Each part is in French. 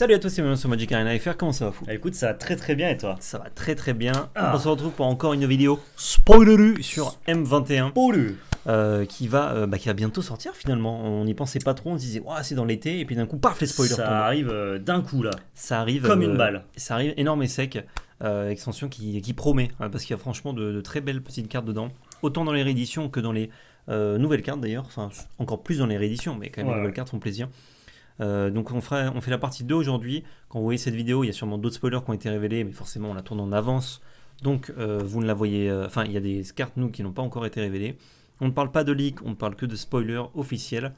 Salut à toi, c'est Manon sur Magic Arena FR, comment ça va fou ah, Écoute, ça va très très bien et toi Ça va très très bien. Ah. On se retrouve pour encore une vidéo Spoileru sur M21. Spoileru euh, qui, va, euh, bah, qui va bientôt sortir finalement. On n'y pensait pas trop, on se disait ouais, c'est dans l'été et puis d'un coup, paf, les spoilers. Ça arrive euh, d'un coup là. Ça arrive comme une balle. Ça arrive énorme et sec. extension qui, qui promet hein, parce qu'il y a franchement de, très belles petites cartes dedans. Autant dans les rééditions que dans les nouvelles cartes d'ailleurs. Enfin, encore plus dans les rééditions, mais quand même les nouvelles cartes font plaisir. Euh, donc on, fait la partie 2 aujourd'hui. Quand vous voyez cette vidéo, il y a sûrement d'autres spoilers qui ont été révélés, mais forcément on la tourne en avance. Donc euh, vous ne la voyez... Euh, enfin, il y a des cartes, nous, qui n'ont pas encore été révélées. On ne parle pas de leak, on ne parle que de spoilers officiels.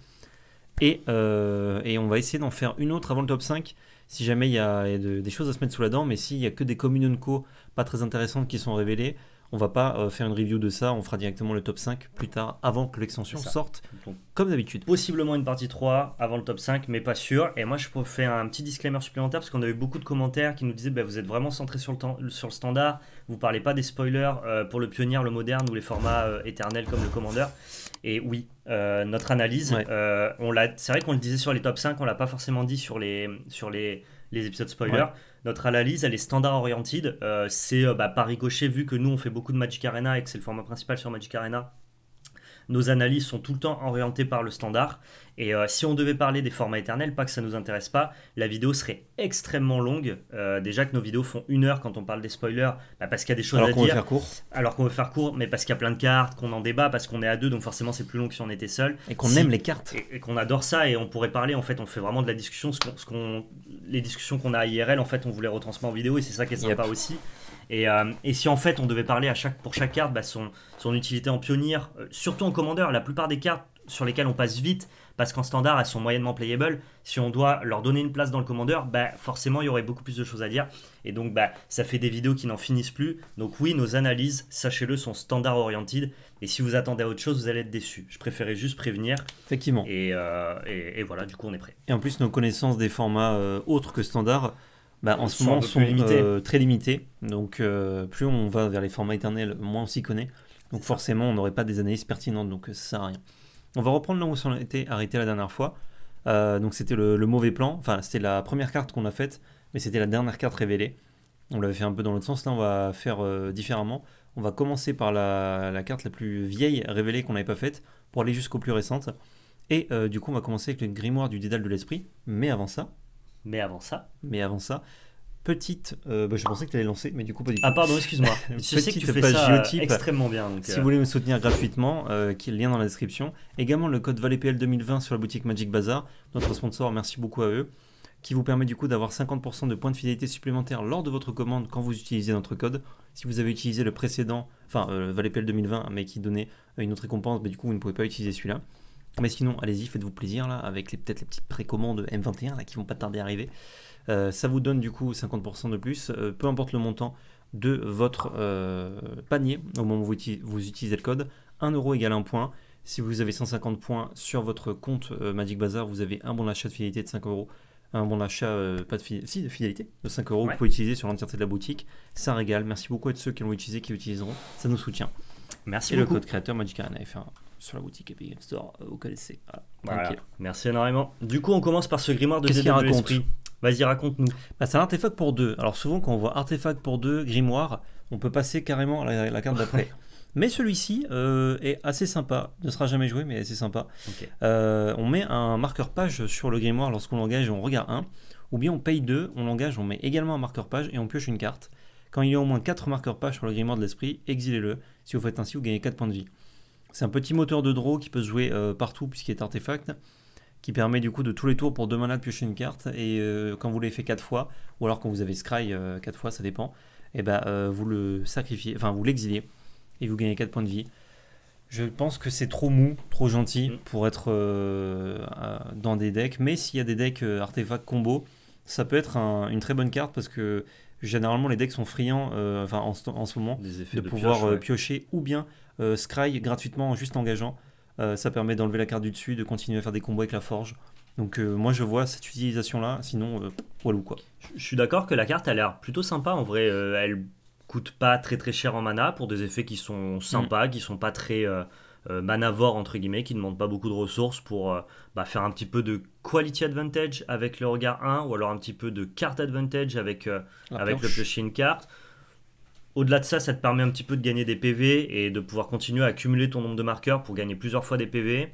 Et, on va essayer d'en faire une autre avant le top 5 si jamais il y a, des choses à se mettre sous la dent, mais s'il y a que des communes co pas très intéressantes qui sont révélées, on va pas euh, faire une review de ça, on fera directement le top 5 plus tard, avant que l'extension sorte, Donc, comme d'habitude. Possiblement une partie 3 avant le top 5, mais pas sûr. Et moi, je peux faire un petit disclaimer supplémentaire, parce qu'on avait eu beaucoup de commentaires qui nous disaient, bah, vous êtes vraiment centré sur le, standard, vous parlez pas des spoilers euh, pour le pionnier, le moderne ou les formats euh, éternels comme le commandeur. Et oui, notre analyse, on l'a, c'est vrai qu'on le disait sur les top 5, on l'a pas forcément dit sur les, épisodes spoilers notre analyse, elle est standard oriented. Euh, c'est euh, bah, paris gaucher, vu que nous, on fait beaucoup de Magic Arena et que c'est le format principal sur Magic Arena nos analyses sont tout le temps orientées par le standard. Et euh, si on devait parler des formats éternels, pas que ça nous intéresse pas, la vidéo serait extrêmement longue. Euh, déjà que nos vidéos font une heure quand on parle des spoilers, bah, parce qu'il y a des choses à dire. Alors qu'on veut faire court. Alors qu'on veut faire court, mais parce qu'il y a plein de cartes, qu'on en débat, parce qu'on est à deux, donc forcément c'est plus long que si on était seul. Et qu'on aime les cartes. Et, qu'on adore ça, et on pourrait parler, en fait, on fait vraiment de la discussion, ce qu'on, les discussions qu'on a à IRL, en fait, on voulait retransmettre en vidéo, et c'est ça qui est sympa aussi. Euh, et, si en fait on devait parler à pour chaque carte, bah, son, utilité en pionnier, euh, surtout en commandeur, la plupart des cartes sur lesquelles on passe vite, parce qu'en standard elles sont moyennement playable si on doit leur donner une place dans le commandeur, bah, forcément il y aurait beaucoup plus de choses à dire. Et donc bah, ça fait des vidéos qui n'en finissent plus. Donc oui, nos analyses, sachez-le, sont standard oriented. Et si vous attendez à autre chose, vous allez être déçu. Je préférais juste prévenir. Effectivement. Euh, et, voilà, du coup on est prêt. Et en plus, nos connaissances des formats autres que standard bah, en ce moment sont euh, très limités. Donc euh, plus on va vers les formats éternels, moins on s'y connaît. Donc forcément, on n'aurait pas des analyses pertinentes, donc euh, ça sert à rien. On va reprendre là où ça a était arrêté la dernière fois. donc c'était le, mauvais plan, enfin c'était la première carte qu'on a faite, mais c'était la dernière carte révélée. On l'avait fait un peu dans l'autre sens, là on va faire différemment. On va commencer par la, carte la plus vieille révélée qu'on n'avait pas faite, pour aller jusqu'aux plus récentes. Et du coup on va commencer avec le grimoire du dédale de l'esprit, mais avant ça, mais avant ça. Mais avant ça. Petite, euh, bah, je pensais que tu allais lancer, mais du coup pas du ah, tout. Ah pardon, excuse-moi. je sais que tu fais ça euh, extrêmement bien. si euh. vous voulez me soutenir gratuitement, qui est le lien dans la description. Également le code ValetPL 2020 sur la boutique Magic Bazaar, notre sponsor. Merci beaucoup à eux qui vous permet du coup d'avoir 50% de points de fidélité supplémentaires lors de votre commande quand vous utilisez notre code. Si vous avez utilisé le précédent, enfin euh, ValetPL 2020, mais qui donnait une autre récompense, mais bah, du coup vous ne pouvez pas utiliser celui-là. Mais sinon, allez-y, faites-vous plaisir là, avec les, peut-être les petites précommandes M21 là, qui vont pas tarder à arriver. Euh, ça vous donne du coup 50% de plus, euh, peu importe le montant de votre euh, panier au moment où vous, utilisez le code. 1 euro égale 1 point. Si vous avez 150 points sur votre compte Magic Bazar, vous avez un bon achat de fidélité de 5 euros. Un bon achat pas de, de fidélité, de 5 euros, que vous pouvez utiliser sur l'entièreté de la boutique. Ça régale. Merci beaucoup à tous ceux qui l'ont utilisé, qui l'utiliseront. Ça nous soutient. Merci et le code créateur Magic Arena sur la boutique Epic Game Store, vous euh, connaissez. Voilà. Merci énormément. Du coup, on commence par ce grimoire de Qu'est-ce qu'il raconte Vas-y, raconte-nous. Bah, c'est un artefact pour deux. Alors souvent, quand on voit artefact pour deux, grimoire, on peut passer carrément à la, carte d'après. Mais celui-ci euh, est assez sympa, ne sera jamais joué, mais c'est sympa. Euh, on met un marqueur page sur le grimoire lorsqu'on l'engage et on regarde un, ou bien on paye deux, on l'engage, on met également un marqueur page et on pioche une carte. Quand il y a au moins 4 marqueurs pages sur le grimoire de l'esprit, exilez-le. Si vous faites ainsi, vous gagnez 4 points de vie. C'est un petit moteur de draw qui peut se jouer euh, partout puisqu'il est artefact, qui permet du coup de tous les tours pour deux manas de piocher une carte, et euh, quand vous l'avez fait 4 fois, ou alors quand vous avez Scry 4 euh, fois, ça dépend, et eh ben vous le sacrifiez, enfin vous l'exiliez, et vous gagnez 4 points de vie. Je pense que c'est trop mou, trop gentil mm. pour être dans des decks, mais s'il y a des decks artefact combo, ça peut être une très bonne carte parce que généralement les decks sont friands, enfin en, ce moment, de, pouvoir piocher ou bien euh, Scry gratuitement, en juste engageant. Euh, ça permet d'enlever la carte du dessus, de continuer à faire des combos avec la forge. Donc euh, moi je vois cette utilisation-là, sinon euh, quoi. Je suis d'accord que la carte a l'air plutôt sympa en vrai. elle coûte pas très très cher en mana pour des effets qui sont sympas, mm. qui sont pas très manavores entre guillemets, qui ne demandent pas beaucoup de ressources pour bah, faire un petit peu de quality advantage avec le regard 1 ou alors un petit peu de carte advantage avec, avec le piocher une carte. Au-delà de ça, ça te permet un petit peu de gagner des PV et de pouvoir continuer à accumuler ton nombre de marqueurs pour gagner plusieurs fois des PV.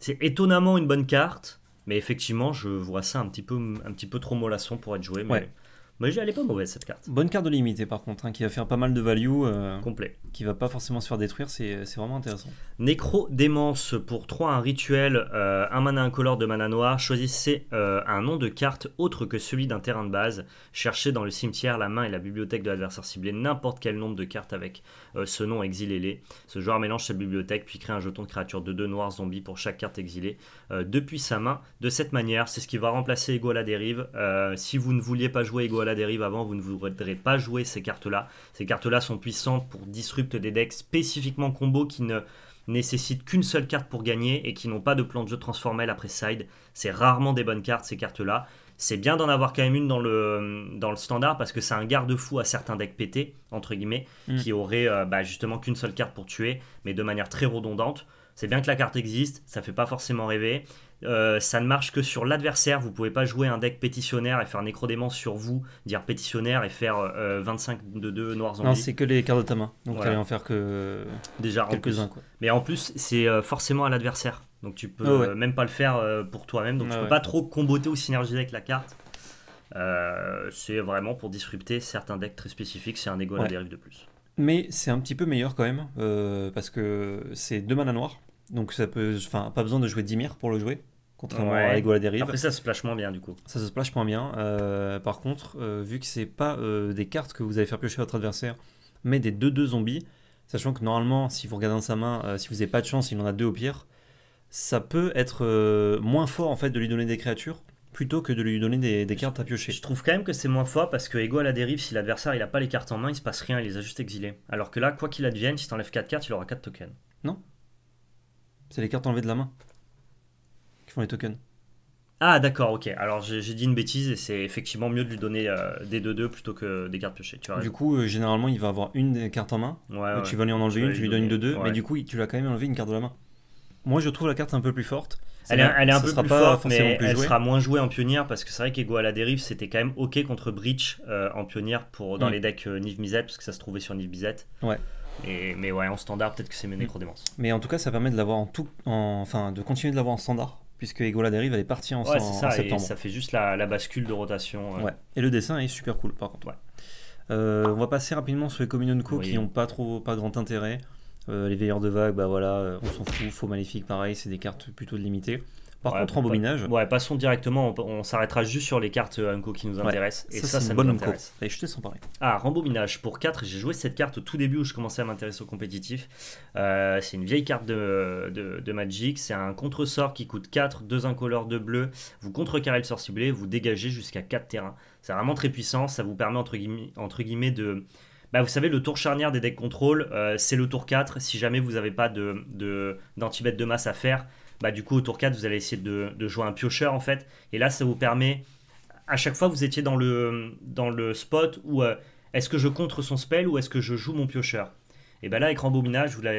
C'est étonnamment une bonne carte, mais effectivement, je vois ça un petit peu, un petit peu trop mollasson pour être joué. Mais... Mais elle est pas mauvaise cette carte. Bonne carte de limité par contre, hein, qui va faire pas mal de value. Euh, Complet. Qui va pas forcément se faire détruire, c'est vraiment intéressant. Nécro Démence, pour 3, un rituel, euh, un mana incolore de mana noir. Choisissez euh, un nom de carte autre que celui d'un terrain de base. Cherchez dans le cimetière, la main et la bibliothèque de l'adversaire ciblé n'importe quel nombre de cartes avec euh, ce nom, exilé les Ce joueur mélange sa bibliothèque puis crée un jeton de créature de deux noirs zombies pour chaque carte exilée euh, depuis sa main. De cette manière, c'est ce qui va remplacer Ego à la dérive. Euh, si vous ne vouliez pas jouer Ego à la dérive avant, vous ne voudrez pas jouer ces cartes-là. Ces cartes-là sont puissantes pour disrupt des decks spécifiquement combo qui ne nécessitent qu'une seule carte pour gagner et qui n'ont pas de plan de jeu transformel après side. C'est rarement des bonnes cartes ces cartes-là c'est bien d'en avoir quand même une dans le, dans le standard parce que c'est un garde-fou à certains decks pétés, entre guillemets, mm. qui auraient euh, bah, justement qu'une seule carte pour tuer, mais de manière très redondante. C'est bien que la carte existe, ça fait pas forcément rêver. Euh, ça ne marche que sur l'adversaire, vous pouvez pas jouer un deck pétitionnaire et faire un écro-démence sur vous, dire pétitionnaire et faire 25 euh, de 2 noirs en Non, c'est que les cartes de ta main, donc allez en faire que Déjà, quelques-uns. Mais en plus, c'est forcément à l'adversaire. Donc tu peux ah même pas le faire euh, pour toi-même. Donc ah tu peux pas trop comboter ou synergiser avec la carte. Euh, c'est vraiment pour disrupter certains decks très spécifiques. C'est un égo à dérive de plus. Mais c'est un petit peu meilleur quand même. Euh, parce que c'est deux mana noirs. Donc ça peut. Enfin, pas besoin de jouer 10 pour le jouer. Contrairement à Ego à dérive. Après, ça se splash moins bien du coup. Ça se splash moins bien. par contre, vu que c'est pas des cartes que vous allez faire piocher à votre adversaire, mais des 2-2 zombies, sachant que normalement, si vous regardez dans sa main, si vous n'avez pas de chance, il en a deux au pire ça peut être euh, moins fort en fait de lui donner des créatures plutôt que de lui donner des, cartes à piocher. Je trouve quand même que c'est moins fort parce que Ego à la dérive, si l'adversaire il a pas les cartes en main, il se passe rien, il les a juste exilés. Alors que là, quoi qu'il advienne, si t'enlèves 4 cartes, il aura 4 tokens. Non. C'est les cartes enlevées de la main qui font les tokens. Ah d'accord, ok. Alors j'ai dit une bêtise et c'est effectivement mieux de lui donner euh, des 2-2 plutôt que des cartes piochées. Tu vois, du coup, euh, généralement, il va avoir une carte en main. Tu vas lui en enlever une, tu lui donnes une 2-2, mais du coup, tu lui as quand même enlevé une carte de la main. Moi, je trouve la carte un peu plus forte. Elle, est, un peu plus forte, mais elle sera moins jouée en pionnière parce que c'est vrai qu'Ego à la dérive, c'était quand même OK contre Breach euh, en pionnière pour, dans mm. les decks euh, Niv Mizzet, parce que ça se trouvait sur Niv Mizzet. Ouais. Et, mais ouais, en standard, peut-être que c'est mes mm. Nécrodémence. Mais en tout cas, ça permet de l'avoir en tout, enfin, de continuer de l'avoir en standard, puisque Ego à la dérive, elle est partie en, ouais, ça, septembre. Et ça fait juste la, bascule de rotation. Euh. Ouais. Et le dessin est super cool, par contre. Ouais. on va passer rapidement sur les Communion de co qui n'ont pas trop, pas grand intérêt. Euh, les veilleurs de Vague, bah voilà, euh, on s'en fout. Faux maléfique, pareil, c'est des cartes plutôt limitées. Par contre, en Ouais, passons directement, on, s'arrêtera juste sur les cartes Unco euh, qui nous intéressent. et ça, c'est bonne nous Et je te sens pareil. Ah, rembobinage pour 4, j'ai joué cette carte au tout début où je commençais à m'intéresser au compétitif. c'est une vieille carte de, de, Magic, c'est un contre-sort qui coûte 4, 2 incolores, 2 bleus. Vous contrecarrez le sort ciblé, vous dégagez jusqu'à 4 terrains. C'est vraiment très puissant, ça vous permet entre, entre guillemets de bah, vous savez, le tour charnière des decks contrôle, euh, c'est le tour 4. Si jamais vous n'avez pas de, de, de masse à faire, bah, du coup, au tour 4, vous allez essayer de, jouer un piocheur, en fait. Et là, ça vous permet. À chaque fois, vous étiez dans le, dans le spot où euh, est-ce que je contre son spell ou est-ce que je joue mon piocheur Et bien bah, là, avec Rambo vous,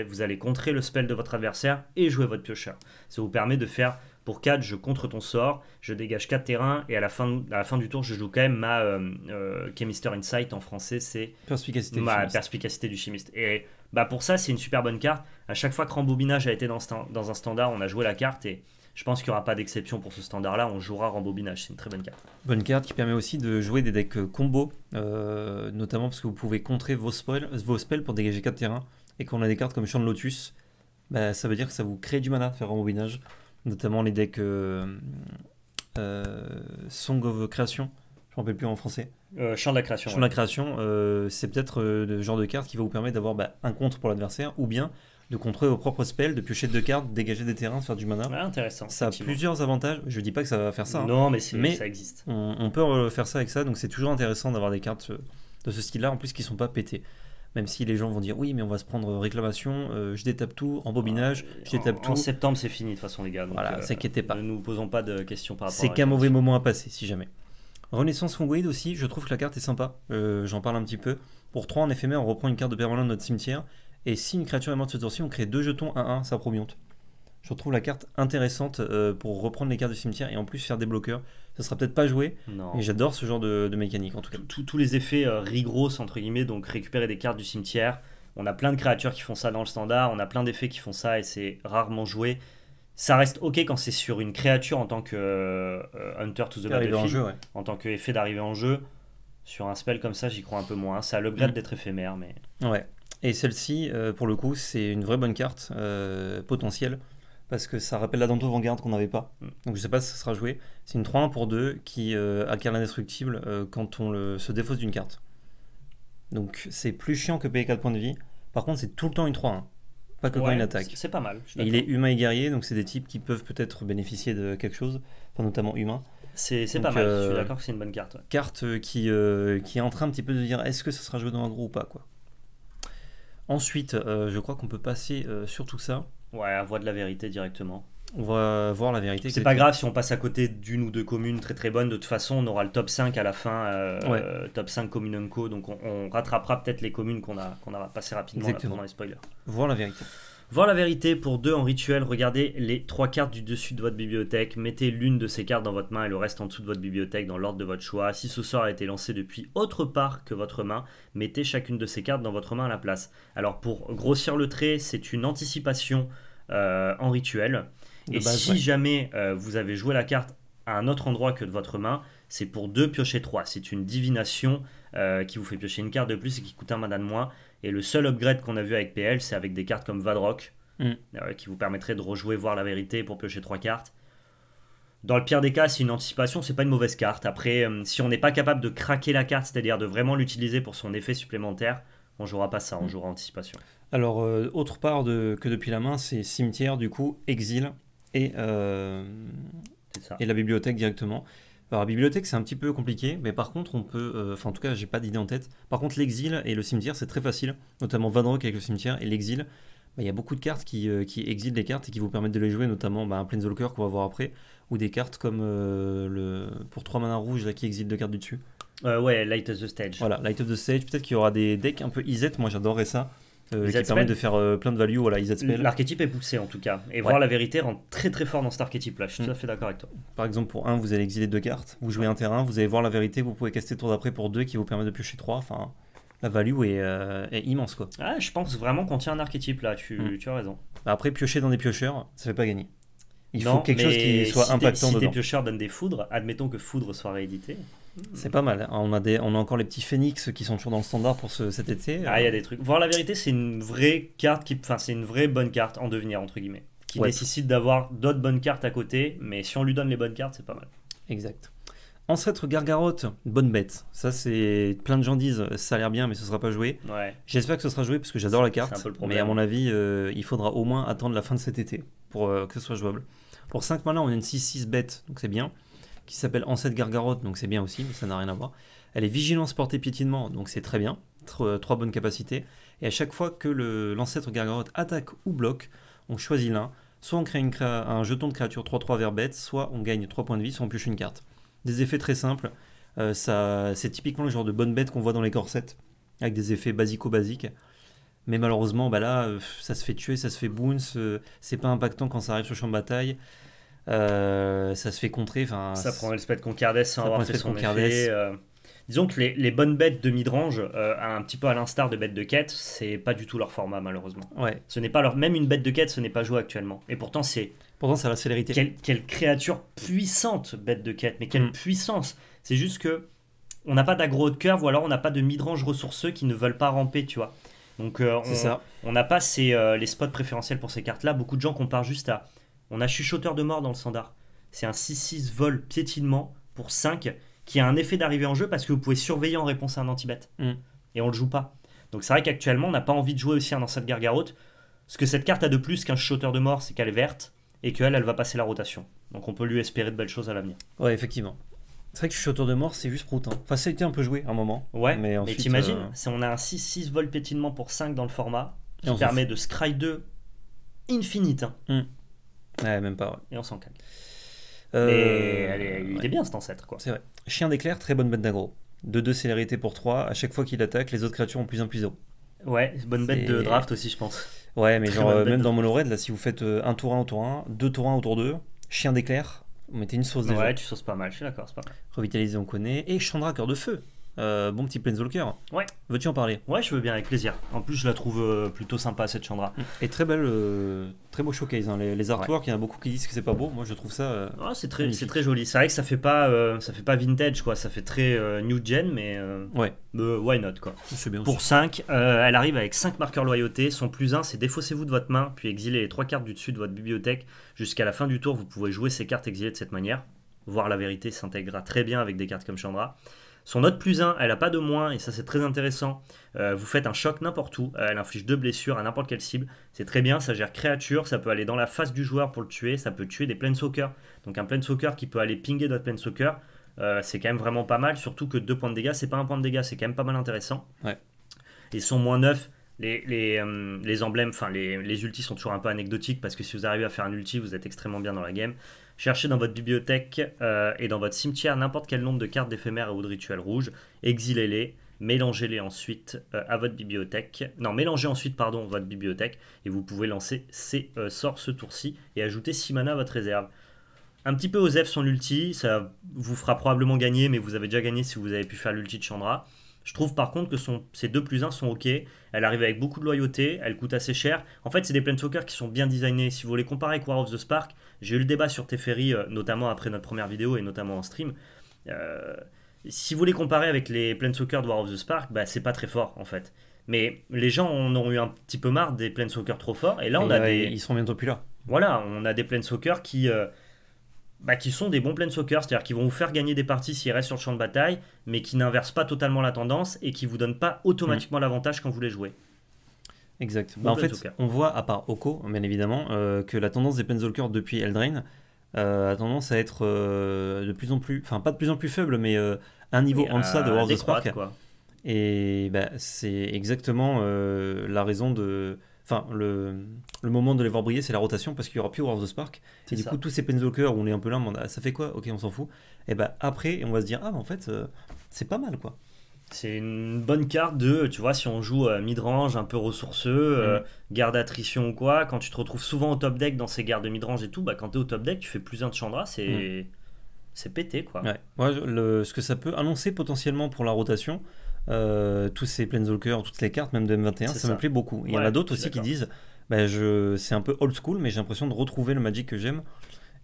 vous allez contrer le spell de votre adversaire et jouer votre piocheur. Ça vous permet de faire pour 4, je contre ton sort, je dégage 4 terrains, et à la fin, la fin du tour, je joue quand même ma euh, euh, Chemister Insight en français, c'est perspicacité ma perspicacité du chimiste. Et bah, pour ça, c'est une super bonne carte. À chaque fois que Rembobinage a été dans, dans un standard, on a joué la carte et. Je pense qu'il n'y aura pas d'exception pour ce standard-là. On jouera rembobinage. C'est une très bonne carte. Bonne carte qui permet aussi de jouer des decks euh, combo, notamment parce que vous pouvez contrer vos spells, pour dégager 4 terrains. Et qu'on a des cartes comme Champ de Lotus, bah, ça veut dire que ça vous crée du mana de faire rembobinage notamment les decks euh, euh, Song of Creation, je ne rappelle plus en français. Euh, champ de la création. Chant de la création, euh, c'est peut-être le genre de carte qui va vous permettre d'avoir bah, un contre pour l'adversaire ou bien de contrer vos propres spells, de piocher deux cartes, dégager des terrains, faire du mana. Ah, intéressant. Ça a plusieurs avantages. Je dis pas que ça va faire ça. Hein. Non, mais, mais, ça existe. On, peut faire ça avec ça, donc c'est toujours intéressant d'avoir des cartes de ce style-là, en plus qui sont pas pétées même si les gens vont dire oui, mais on va se prendre réclamation, euh, je détape tout, embobinage, bobinage, je détape tout. En septembre, c'est fini de toute façon, les gars. Donc, voilà, euh, pas. Ne nous posons pas de questions par rapport C'est qu'un mauvais moment à passer, si jamais. Renaissance Fungoid aussi, je trouve que la carte est sympa. Euh, j'en parle un petit peu. Pour 3 en éphémère, on reprend une carte de permanent de notre cimetière. Et si une créature est morte ce tour-ci, on crée deux jetons 1-1, ça probionte je trouve la carte intéressante euh, pour reprendre les cartes du cimetière et en plus faire des bloqueurs. Ça sera peut-être pas joué, et mais j'adore ce genre de, mécanique en tout cas. Tous les effets euh, rigros, entre guillemets, donc récupérer des cartes du cimetière. On a plein de créatures qui font ça dans le standard, on a plein d'effets qui font ça et c'est rarement joué. Ça reste ok quand c'est sur une créature en tant que euh, Hunter to the Battlefield, en, en tant qu'effet d'arrivée en jeu. Sur un spell comme ça, j'y crois un peu moins. Ça a l'upgrade mm. d'être éphémère, mais. Ouais. Et celle-ci, pour le coup, c'est une vraie bonne carte potentielle parce que ça rappelle la Danto Vanguard qu'on n'avait pas. Mm. Donc je sais pas si ça sera joué. C'est une 3-1 pour 2 qui euh, acquiert l'indestructible euh, quand on se défausse d'une carte. Donc c'est plus chiant que payer 4 points de vie. Par contre, c'est tout le temps une 3-1. Pas que quand il attaque. C'est pas mal. il est humain et guerrier, donc c'est des types qui peuvent peut-être bénéficier de quelque chose, notamment humain. C'est pas mal, je suis euh, d'accord que c'est une bonne carte. Carte qui, qui est en train un petit peu de dire est-ce que ça sera joué dans un gros ou pas. quoi. Ensuite, je crois qu'on peut passer sur tout ça. Ouais, à voix de la vérité directement. On va voir la vérité. C'est pas grave si on passe à côté d'une ou deux communes très très bonnes. De toute façon, on aura le top 5 à la fin, euh, top 5 communes co. Donc on, rattrapera peut-être les communes qu'on a, qu'on a rapidement là, pendant les spoilers. Voir la vérité. Voir la vérité pour deux en rituel, regardez les trois cartes du dessus de votre bibliothèque, mettez l'une de ces cartes dans votre main et le reste en dessous de votre bibliothèque dans l'ordre de votre choix. Si ce sort a été lancé depuis autre part que votre main, mettez chacune de ces cartes dans votre main à la place. Alors pour grossir le trait, c'est une anticipation euh, en rituel. et si jamais euh, vous avez joué la carte à un autre endroit que de votre main, c'est pour deux piocher trois. C'est une divination euh, qui vous fait piocher une carte de plus et qui coûte un mana de moins. Et le seul upgrade qu'on a vu avec PL, c'est avec des cartes comme Vadrock, mm. euh, qui vous permettrait de rejouer Voir la vérité pour piocher trois cartes. Dans le pire des cas, c'est une anticipation, c'est pas une mauvaise carte. Après, euh, si on n'est pas capable de craquer la carte, c'est-à-dire de vraiment l'utiliser pour son effet supplémentaire, on jouera pas ça, on mm. jouera anticipation. Alors, euh, autre part que depuis la main, c'est cimetière, du coup, exil et, et la bibliothèque directement. Alors, la bibliothèque, c'est un petit peu compliqué, mais par contre, on peut. Euh, enfin, en tout cas, j'ai pas d'idée en tête. Par contre, l'exil et le cimetière, c'est très facile, notamment Van avec le cimetière et l'exil. Bah, il y a beaucoup de cartes qui, euh, qui, exilent des cartes et qui vous permettent de les jouer, notamment bah, un Planeswalker qu'on va voir après, ou des cartes comme euh, le pour 3 manas rouge là, qui exilent deux cartes du dessus. ouais, Light of the Stage. Voilà, Light of the Stage. Peut-être qu'il y aura des decks un peu Izet, moi j'adorerais ça. Euh, qui permet de faire euh, plein de value. Voilà, L'archétype est poussé en tout cas. Et voir la vérité rentre très très fort dans cet archétype là. Je suis mm. tout à fait d'accord avec toi. Par exemple, pour 1, vous allez exiler deux cartes, vous jouez un terrain, vous allez voir la vérité, vous pouvez caster tour d'après pour deux qui vous permet de piocher 3. Enfin, la value est, euh, immense quoi. Ah, je pense vraiment qu'on tient un archétype là, tu, mm. tu as raison. Bah, après, piocher dans des piocheurs, ça ne fait pas gagner. Il faut quelque chose qui soit impactant. Si piocheurs donnent des foudres, admettons que foudre soit réédité. C'est pas mal. Hein. On a, des, on a encore les petits phénix qui sont toujours dans le standard pour ce, cet été. Ah, il y a des trucs. Voir la vérité, c'est une vraie carte qui, enfin, c'est une vraie bonne carte en devenir entre guillemets, qui nécessite d'avoir d'autres bonnes cartes à côté. Mais si on lui donne les bonnes cartes, c'est pas mal. Exact. Ancêtre Gargarotte, bonne bête. Ça, c'est plein de gens disent ça a l'air bien, mais ce sera pas joué. Ouais. J'espère que ce sera joué parce que j'adore la carte. mais à mon avis, euh, il faudra au moins attendre la fin de cet été pour euh, que ce soit jouable. Pour 5 mana, on a une 6-6 bête, donc c'est bien. Qui s'appelle Ancêtre Gargarotte, donc c'est bien aussi, mais ça n'a rien à voir. Elle est Vigilance Portée Piétinement, donc c'est très bien. Euh, trois, bonnes capacités. Et à chaque fois que l'ancêtre Gargarotte attaque ou bloque, on choisit l'un. Soit on crée, un jeton de créature 3-3 vers bête, soit on gagne 3 points de vie, soit on pioche une carte. Des effets très simples. Euh, c'est typiquement le genre de bonne bête qu'on voit dans les corsets, avec des effets basico-basiques. Mais malheureusement, bah là, euh, ça se fait tuer, ça se fait bounce, euh, c'est pas impactant quand ça arrive sur le champ de bataille. Euh, ça se fait contrer. Enfin, ça prend le spectre de sans avoir fait son disons que les, les, bonnes bêtes de midrange, un petit peu à l'instar de bêtes de quête, c'est pas du tout leur format malheureusement. Ouais. Ce n'est pas leur même une bête de quête, ce n'est pas joué actuellement. Et pourtant c'est. Pourtant c'est la célérité. Quelle, créature puissante bête de quête, mais quelle mm. puissance. C'est juste que on n'a pas d'agro de cœur, ou alors on n'a pas de midrange ressourceux qui ne veulent pas ramper, tu vois. Donc euh, on, n'a pas ces, euh, les spots préférentiels pour ces cartes-là. Beaucoup de gens comparent juste à... On a chuchoteur de mort dans le standard. C'est un 6-6 vol piétinement pour 5 qui a un effet d'arrivée en jeu parce que vous pouvez surveiller en réponse à un anti mm. Et on le joue pas. Donc c'est vrai qu'actuellement, on n'a pas envie de jouer aussi un ancêtre gargarote. Ce que cette carte a de plus qu'un chuchoteur de mort, c'est qu'elle est verte et qu'elle, elle va passer la rotation. Donc on peut lui espérer de belles choses à l'avenir. Ouais, effectivement. C'est vrai que je suis autour de mort, c'est juste prout. Hein. Enfin, ça a été un peu joué à un moment. Ouais, mais, ensuite, mais t'imagines, euh, si on a un 6, 6 vol pétinement pour 5 dans le format, qui permet de Scry 2 infinite. Hein. Hmm. Ouais, même pas. Et on s'en calme. Euh, mais il est bien cet ancêtre, quoi. C'est vrai. Chien d'éclair, très bonne bête d'aggro De 2 célérité pour 3. À chaque fois qu'il attaque, les autres créatures ont plus 1 plus 0. Ouais, bonne bête de draft aussi, je pense. Ouais, mais genre, euh, même dans Mono là, si vous faites un tour 1 au tour 1, 2 tour 1 au tour 2, chien d'éclair, on mettait une sauce déjà. Ouais, tu sauces pas mal, je suis d'accord, c'est pas mal. Revitaliser, on connaît. Et Chandra, cœur de feu. Euh, bon petit Planeswalker. Ouais. Veux-tu en parler Ouais, je veux bien, avec plaisir. En plus, je la trouve euh, plutôt sympa cette Chandra. Mm. Et très belle, euh, très beau showcase. Hein. Les, les, artworks, il y en a beaucoup qui disent que c'est pas beau. Moi, je trouve ça. Ah, c'est très, c'est très joli. C'est vrai que ça fait pas, ça fait pas vintage quoi. Ça fait très new gen, mais ouais. why not quoi. Pour 5, elle arrive avec 5 marqueurs loyauté. Son plus 1, c'est défaussez-vous de votre main, puis exilez les 3 cartes du dessus de votre bibliothèque. Jusqu'à la fin du tour, vous pouvez jouer ces cartes exilées de cette manière. Voir la vérité s'intégrera très bien avec des cartes comme Chandra. Son note plus 1, elle n'a pas de moins, et ça c'est très intéressant. Euh, vous faites un choc n'importe où, euh, elle inflige deux blessures à n'importe quelle cible. C'est très bien, ça gère créature, ça peut aller dans la face du joueur pour le tuer, ça peut tuer des planeswalkers. Donc un planeswalker qui peut aller pinger d'autres planeswalkers, euh, c'est quand même vraiment pas mal, surtout que 2 points de dégâts, c'est pas un point de dégâts, c'est quand même pas mal intéressant. Et son moins 9, les, emblèmes, enfin les, les ultis sont toujours un peu anecdotiques parce que si vous arrivez à faire un ulti, vous êtes extrêmement bien dans la game. Cherchez dans votre bibliothèque euh, et dans votre cimetière n'importe quel nombre de cartes d'éphémères ou de rituels rouges, exilez-les, mélangez-les ensuite euh, à votre bibliothèque. Non, mélangez ensuite, pardon, votre bibliothèque et vous pouvez lancer ces euh, sorts ce tour-ci et ajouter 6 mana à votre réserve. Un petit peu Osef son l'ulti, ça vous fera probablement gagner, mais vous avez déjà gagné si vous avez pu faire l'ulti de Chandra. Je trouve par contre que ces 2 plus 1 sont ok. Elle arrive avec beaucoup de loyauté, elle coûte assez cher. En fait, c'est des planeswalkers qui sont bien designés. Si vous les comparez avec War of the Spark, j'ai eu le débat sur Teferi, euh, notamment après notre première vidéo et notamment en stream. Euh, si vous les comparez avec les Soccer de War of the Spark, bah, c'est pas très fort en fait. Mais les gens en ont eu un petit peu marre des Soccer trop forts. Et là, on a des. Ils sont bientôt plus là. Voilà, on a des soccer qui. Euh, bah, qui sont des bons Soccer. c'est-à-dire qui vont vous faire gagner des parties s'ils restent sur le champ de bataille, mais qui n'inversent pas totalement la tendance et qui vous donnent pas automatiquement l'avantage quand vous les jouez. Exact. Bah, en fait, on voit, à part Oko, hein, bien évidemment, euh, que la tendance des Penzolkers depuis Eldraine euh, a tendance à être euh, de plus en plus, enfin pas de plus en plus faible, mais un niveau en deçà de World of Spark. Et bah, c'est exactement la raison de. Enfin, le, moment de les voir briller, c'est la rotation parce qu'il n'y aura plus World of Spark. Et du coup, tous ces Penzolkers on est un peu là, on ah, ça fait quoi Ok, on s'en fout. Et bien bah, après, on va se dire, ah, en fait, c'est pas mal quoi. C'est une bonne carte de, tu vois, si on joue mid euh, midrange, un peu ressourceux, euh, mm. garde attrition ou quoi, quand tu te retrouves souvent au top deck dans ces gardes de midrange et tout, bah quand t'es au top deck, tu fais plus un de Chandra, c'est. Mm. C'est pété quoi. Ouais. ce que ça peut annoncer potentiellement pour la rotation, euh, tous ces Planeswalkers, toutes les cartes, même de M21, ça, me plaît beaucoup. Il y en a d'autres aussi qui disent ben je, c'est un peu old school, mais j'ai l'impression de retrouver le Magic que j'aime.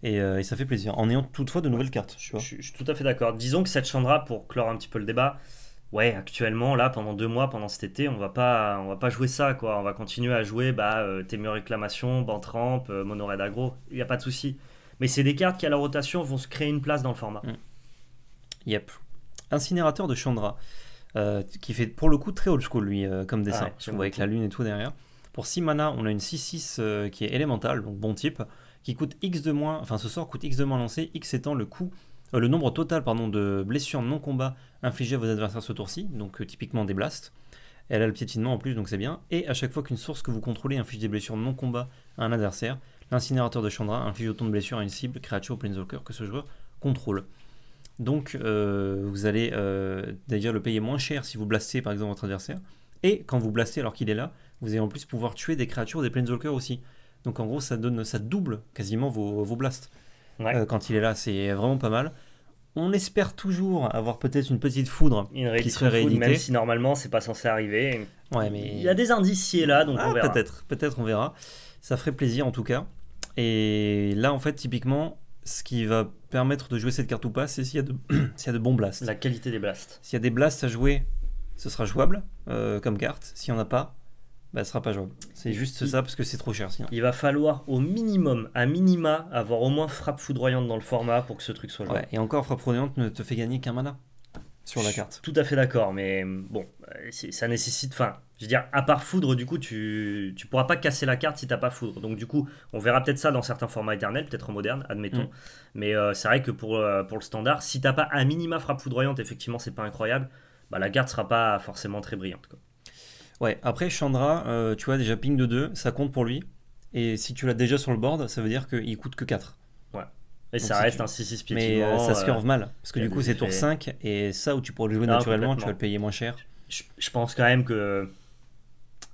Et, ça fait plaisir, en ayant toutefois de nouvelles cartes. tu vois je suis tout à fait d'accord. Disons que cette Chandra, pour clore un petit peu le débat, ouais, actuellement, là, pendant deux mois, pendant cet été, on va pas, on va pas jouer ça, quoi. On va continuer à jouer bah, Témur Réclamation, Bantramp, euh, Monoré Il n'y a pas de souci. Mais c'est des cartes qui, à la rotation, vont se créer une place dans le format. Mm. Yep. Incinérateur de Chandra, euh, qui fait pour le coup très old school, lui, euh, comme ah, dessin. Ah ouais, avec la lune et tout derrière. Pour 6 mana, on a une 6-6 euh, qui est élémentale, donc bon type, qui coûte X de moins, enfin ce sort coûte X de moins lancé, X étant le coût euh, le nombre total pardon, de blessures non combat infligées à vos adversaires ce tour-ci, donc euh, typiquement des blasts. Elle a le piétinement en plus, donc c'est bien. Et à chaque fois qu'une source que vous contrôlez inflige des blessures non combat à un adversaire, l'incinérateur de Chandra inflige autant de blessures à une cible, créature ou planeswalker que ce joueur contrôle. Donc euh, vous allez d'ailleurs le payer moins cher si vous blastez par exemple votre adversaire. Et quand vous blastez alors qu'il est là, vous allez en plus pouvoir tuer des créatures ou des planeswalkers aussi. Donc en gros ça donne ça double quasiment vos, vos blasts. quand il est là, c'est vraiment pas mal on espère toujours avoir peut-être une petite foudre qui serait rééditée. Même si normalement, c'est pas censé arriver. mais... Il y a des indices là, donc on ah, verra. Peut-être, peut-être on verra. Ça ferait plaisir en tout cas. Et là, en fait, typiquement, ce qui va permettre de jouer cette carte ou pas, c'est s'il y, a de bons blasts. La qualité des blasts. S'il y a des blasts à jouer, ce sera jouable euh, comme carte. S'il n'y en a pas, bah, ce sera pas jouable. C'est juste ça parce que c'est trop cher sinon. Il va falloir au minimum, à minima, avoir au moins frappe foudroyante dans le format pour que ce truc soit jouable. Ouais, et encore, frappe foudroyante ne te fait gagner qu'un mana sur la carte. Tout à fait d'accord, mais mm, bon, euh, ça nécessite. Enfin, je veux dire, à part foudre, du coup, tu, tu pourras pas casser la carte si t'as pas foudre. Donc, du coup, on verra peut-être ça dans certains formats éternels, peut-être en moderne, admettons. Mm. Mais euh, c'est vrai que pour, euh, pour le standard, si t'as pas un minima frappe foudroyante, effectivement, c'est pas incroyable, bah, la carte sera pas forcément très brillante. Ouais, après Chandra, euh, tu vois, déjà ping de 2, ça compte pour lui. Et si tu l'as déjà sur le board, ça veut dire qu'il coûte que 4. Ouais. Et ça reste un 6-6 Mais euh, ça se curve euh, mal. Parce que du coup, c'est tour 5. Et ça, où tu pourrais le jouer ah, naturellement, tu vas le payer moins cher. Je, pense quand même que.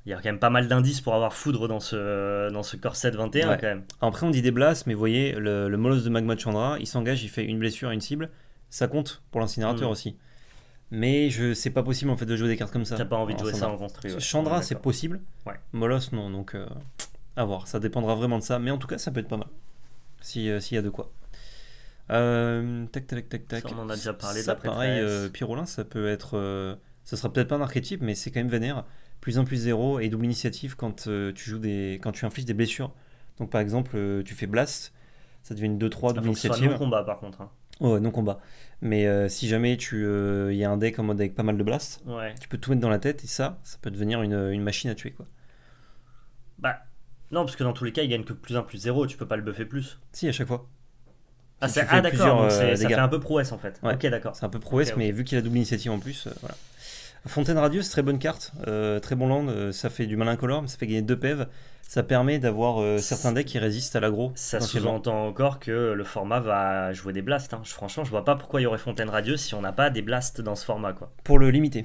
Il y a quand même pas mal d'indices pour avoir foudre dans ce, dans ce corset 21 quand même. Après on dit des blasts, mais voyez, le, molosse de Magma de Chandra, il s'engage, il fait une blessure à une cible, ça compte pour l'incinérateur hmm. aussi. Mais je c'est pas possible en fait de jouer des cartes comme ça. T'as pas envie de jouer ça, en construit. Chandra, c'est possible. Ouais. Molos, non. Donc, euh, à voir. Ça dépendra vraiment de ça. Mais en tout cas, ça peut être pas mal. Euh, s'il y a de quoi. Euh, tac, tac, tac, tac. on en a déjà parlé. d'après. de pareil, Pyrolin, ça peut être. ça sera peut-être pas un archétype, mais c'est quand même vénère. Plus 1, plus 0 et double initiative quand tu joues des, quand tu infliges des blessures. Donc par exemple, tu fais blast, ça devient une 2-3 double initiative. C'est combat par contre. Hein. Ouais, non combat. Mais euh, si jamais tu il euh, y a un deck en mode avec pas mal de blast, tu peux tout mettre dans la tête et ça, ça peut devenir une, euh, machine à tuer quoi. Bah non, parce que dans tous les cas, il gagne que plus 1 plus 0, tu peux pas le buffer plus. Si, à chaque fois. Ah, ah d'accord, ça fait un peu prouesse en fait. Ok, d'accord. C'est un peu prouesse, mais vu qu'il a double initiative en plus, voilà. Fontaine Radius, très bonne carte, euh, très bon land, euh, ça fait du malin color, ça fait gagner deux pèves. Ça permet d'avoir euh, certains decks qui résistent à l'agro. Ça sous-entend encore que le format va jouer des blasts. Hein. Franchement, je vois pas pourquoi il y aurait Fontaine Radius si on n'a pas des blasts dans ce format. quoi. Pour le limiter.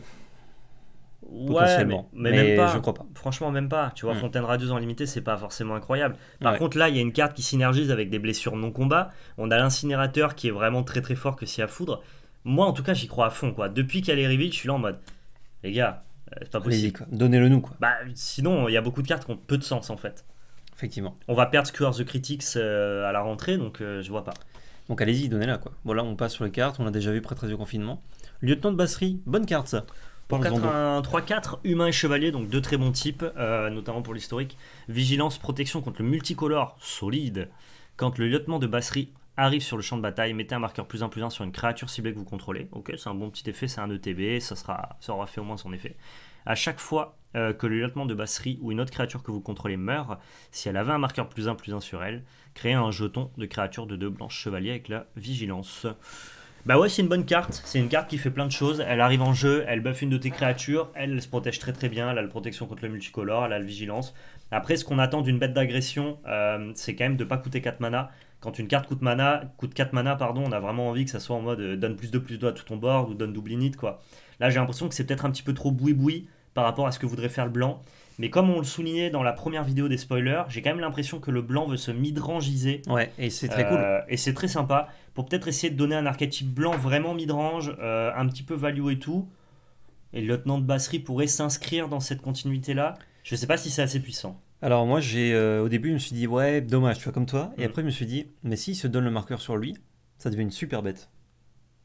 Potentiellement. Ouais, mais, même pas, je crois pas. Franchement, même pas. Tu vois, hmm. Fontaine Radieuse en limité, c'est pas forcément incroyable. Par contre, là, il y a une carte qui synergise avec des blessures non combat. On a l'incinérateur qui est vraiment très très fort que si à foudre. Moi, en tout cas, j'y crois à fond. quoi. Depuis qu'elle est je suis là en mode les gars, euh, c'est pas possible. Donnez-le nous, quoi. Bah, sinon, il y a beaucoup de cartes qui ont peu de sens, en fait. Effectivement. On va perdre Skewer the Critics euh, à la rentrée, donc euh, je vois pas. Donc allez-y, donnez-la, quoi. Voilà, on passe sur les cartes, on l'a déjà vu près de confinement. Lieutenant de Basserie, bonne carte, ça. Pour 3-4, humain et chevalier, donc deux très bons types, notamment pour l'historique. Vigilance, protection contre le multicolore, solide. Quand le lieutenant de Basserie arrive sur le champ de bataille, mettez un marqueur plus 1 plus 1 sur une créature ciblée que vous contrôlez. Ok, c'est un bon petit effet, c'est un ETB, ça, sera, ça aura fait au moins son effet. À chaque fois euh, que le lieutenant de Basserie ou une autre créature que vous contrôlez meurt, si elle avait un marqueur plus 1 plus 1 sur elle, créez un jeton de créature de deux blanches chevaliers avec la vigilance. Bah ouais, c'est une bonne carte. C'est une carte qui fait plein de choses. Elle arrive en jeu, elle buff une de tes créatures, elle, se protège très très bien, elle a la protection contre le multicolore, elle a la vigilance. Après, ce qu'on attend d'une bête d'agression, euh, c'est quand même de pas coûter 4 mana quand une carte coûte, mana, coûte 4 mana, pardon, on a vraiment envie que ça soit en mode euh, donne plus 2 plus 2 à tout ton board ou donne double init, quoi. Là, j'ai l'impression que c'est peut-être un petit peu trop boui-boui par rapport à ce que voudrait faire le blanc. Mais comme on le soulignait dans la première vidéo des spoilers, j'ai quand même l'impression que le blanc veut se midrangiser. Ouais, et c'est très euh, cool. Et c'est très sympa pour peut-être essayer de donner un archétype blanc vraiment midrange, euh, un petit peu value et tout. Et le lieutenant de basserie pourrait s'inscrire dans cette continuité-là. Je ne sais pas si c'est assez puissant. Alors moi, j'ai euh, au début, je me suis dit, ouais, dommage, tu vois, comme toi. Et mm. après, je me suis dit, mais s'il se donne le marqueur sur lui, ça devient une super bête.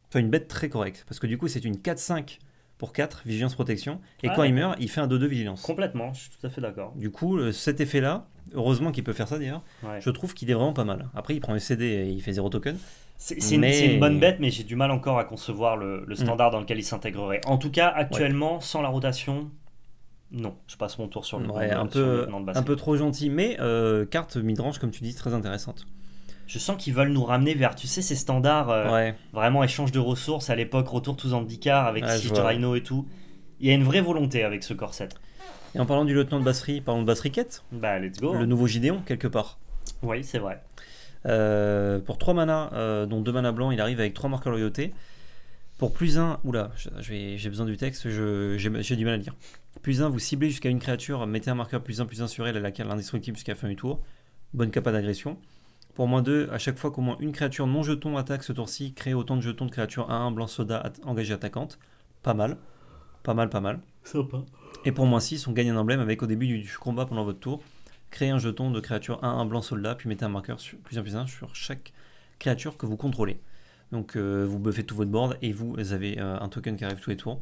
Enfin, une bête très correcte. Parce que du coup, c'est une 4-5 pour 4, vigilance protection. Et ah quand il meurt, il fait un 2-2 vigilance. Complètement, je suis tout à fait d'accord. Du coup, euh, cet effet-là, heureusement qu'il peut faire ça d'ailleurs, je trouve qu'il est vraiment pas mal. Après, il prend le CD et il fait 0 token. C'est une, bonne bête, mais j'ai du mal encore à concevoir le, mm. standard dans lequel il s'intégrerait. En tout cas, actuellement, sans la rotation, non, je passe mon tour sur le ouais, un peu un peu trop gentil, mais euh, carte midrange comme tu dis très intéressante. Je sens qu'ils veulent nous ramener vers, tu sais, ces standards euh, vraiment échange de ressources à l'époque, retour tous en Dicard avec ouais, Rhino et tout. Il y a une vraie volonté avec ce corset. Et en parlant du lieutenant de Basserie, parlons de Basseriquette. Bah, let's go. Le nouveau Gideon, quelque part. Oui, c'est vrai. Euh, pour 3 manas, dont 2 manas blancs, il arrive avec 3 de loyauté. Pour plus un, oula, j'ai besoin du texte, j'ai du mal à lire dire. Plus 1 vous ciblez jusqu'à une créature, mettez un marqueur plus 1 plus 1 sur elle à laquelle indestructible jusqu'à la fin du tour. Bonne capa d'agression. Pour moins 2, à chaque fois qu'au moins une créature non jeton attaque ce tour-ci, créez autant de jetons de créature 1, 1 blanc soldat engagé engagée attaquante. Pas mal. Pas mal, pas mal. Sympa. Et pour moins 6, on gagne un emblème avec au début du combat pendant votre tour. Créez un jeton de créature 1, 1 blanc soldat, puis mettez un marqueur plus 1 plus 1 sur chaque créature que vous contrôlez. Donc euh, vous buffez tout votre board et vous avez euh, un token qui arrive tous les tours.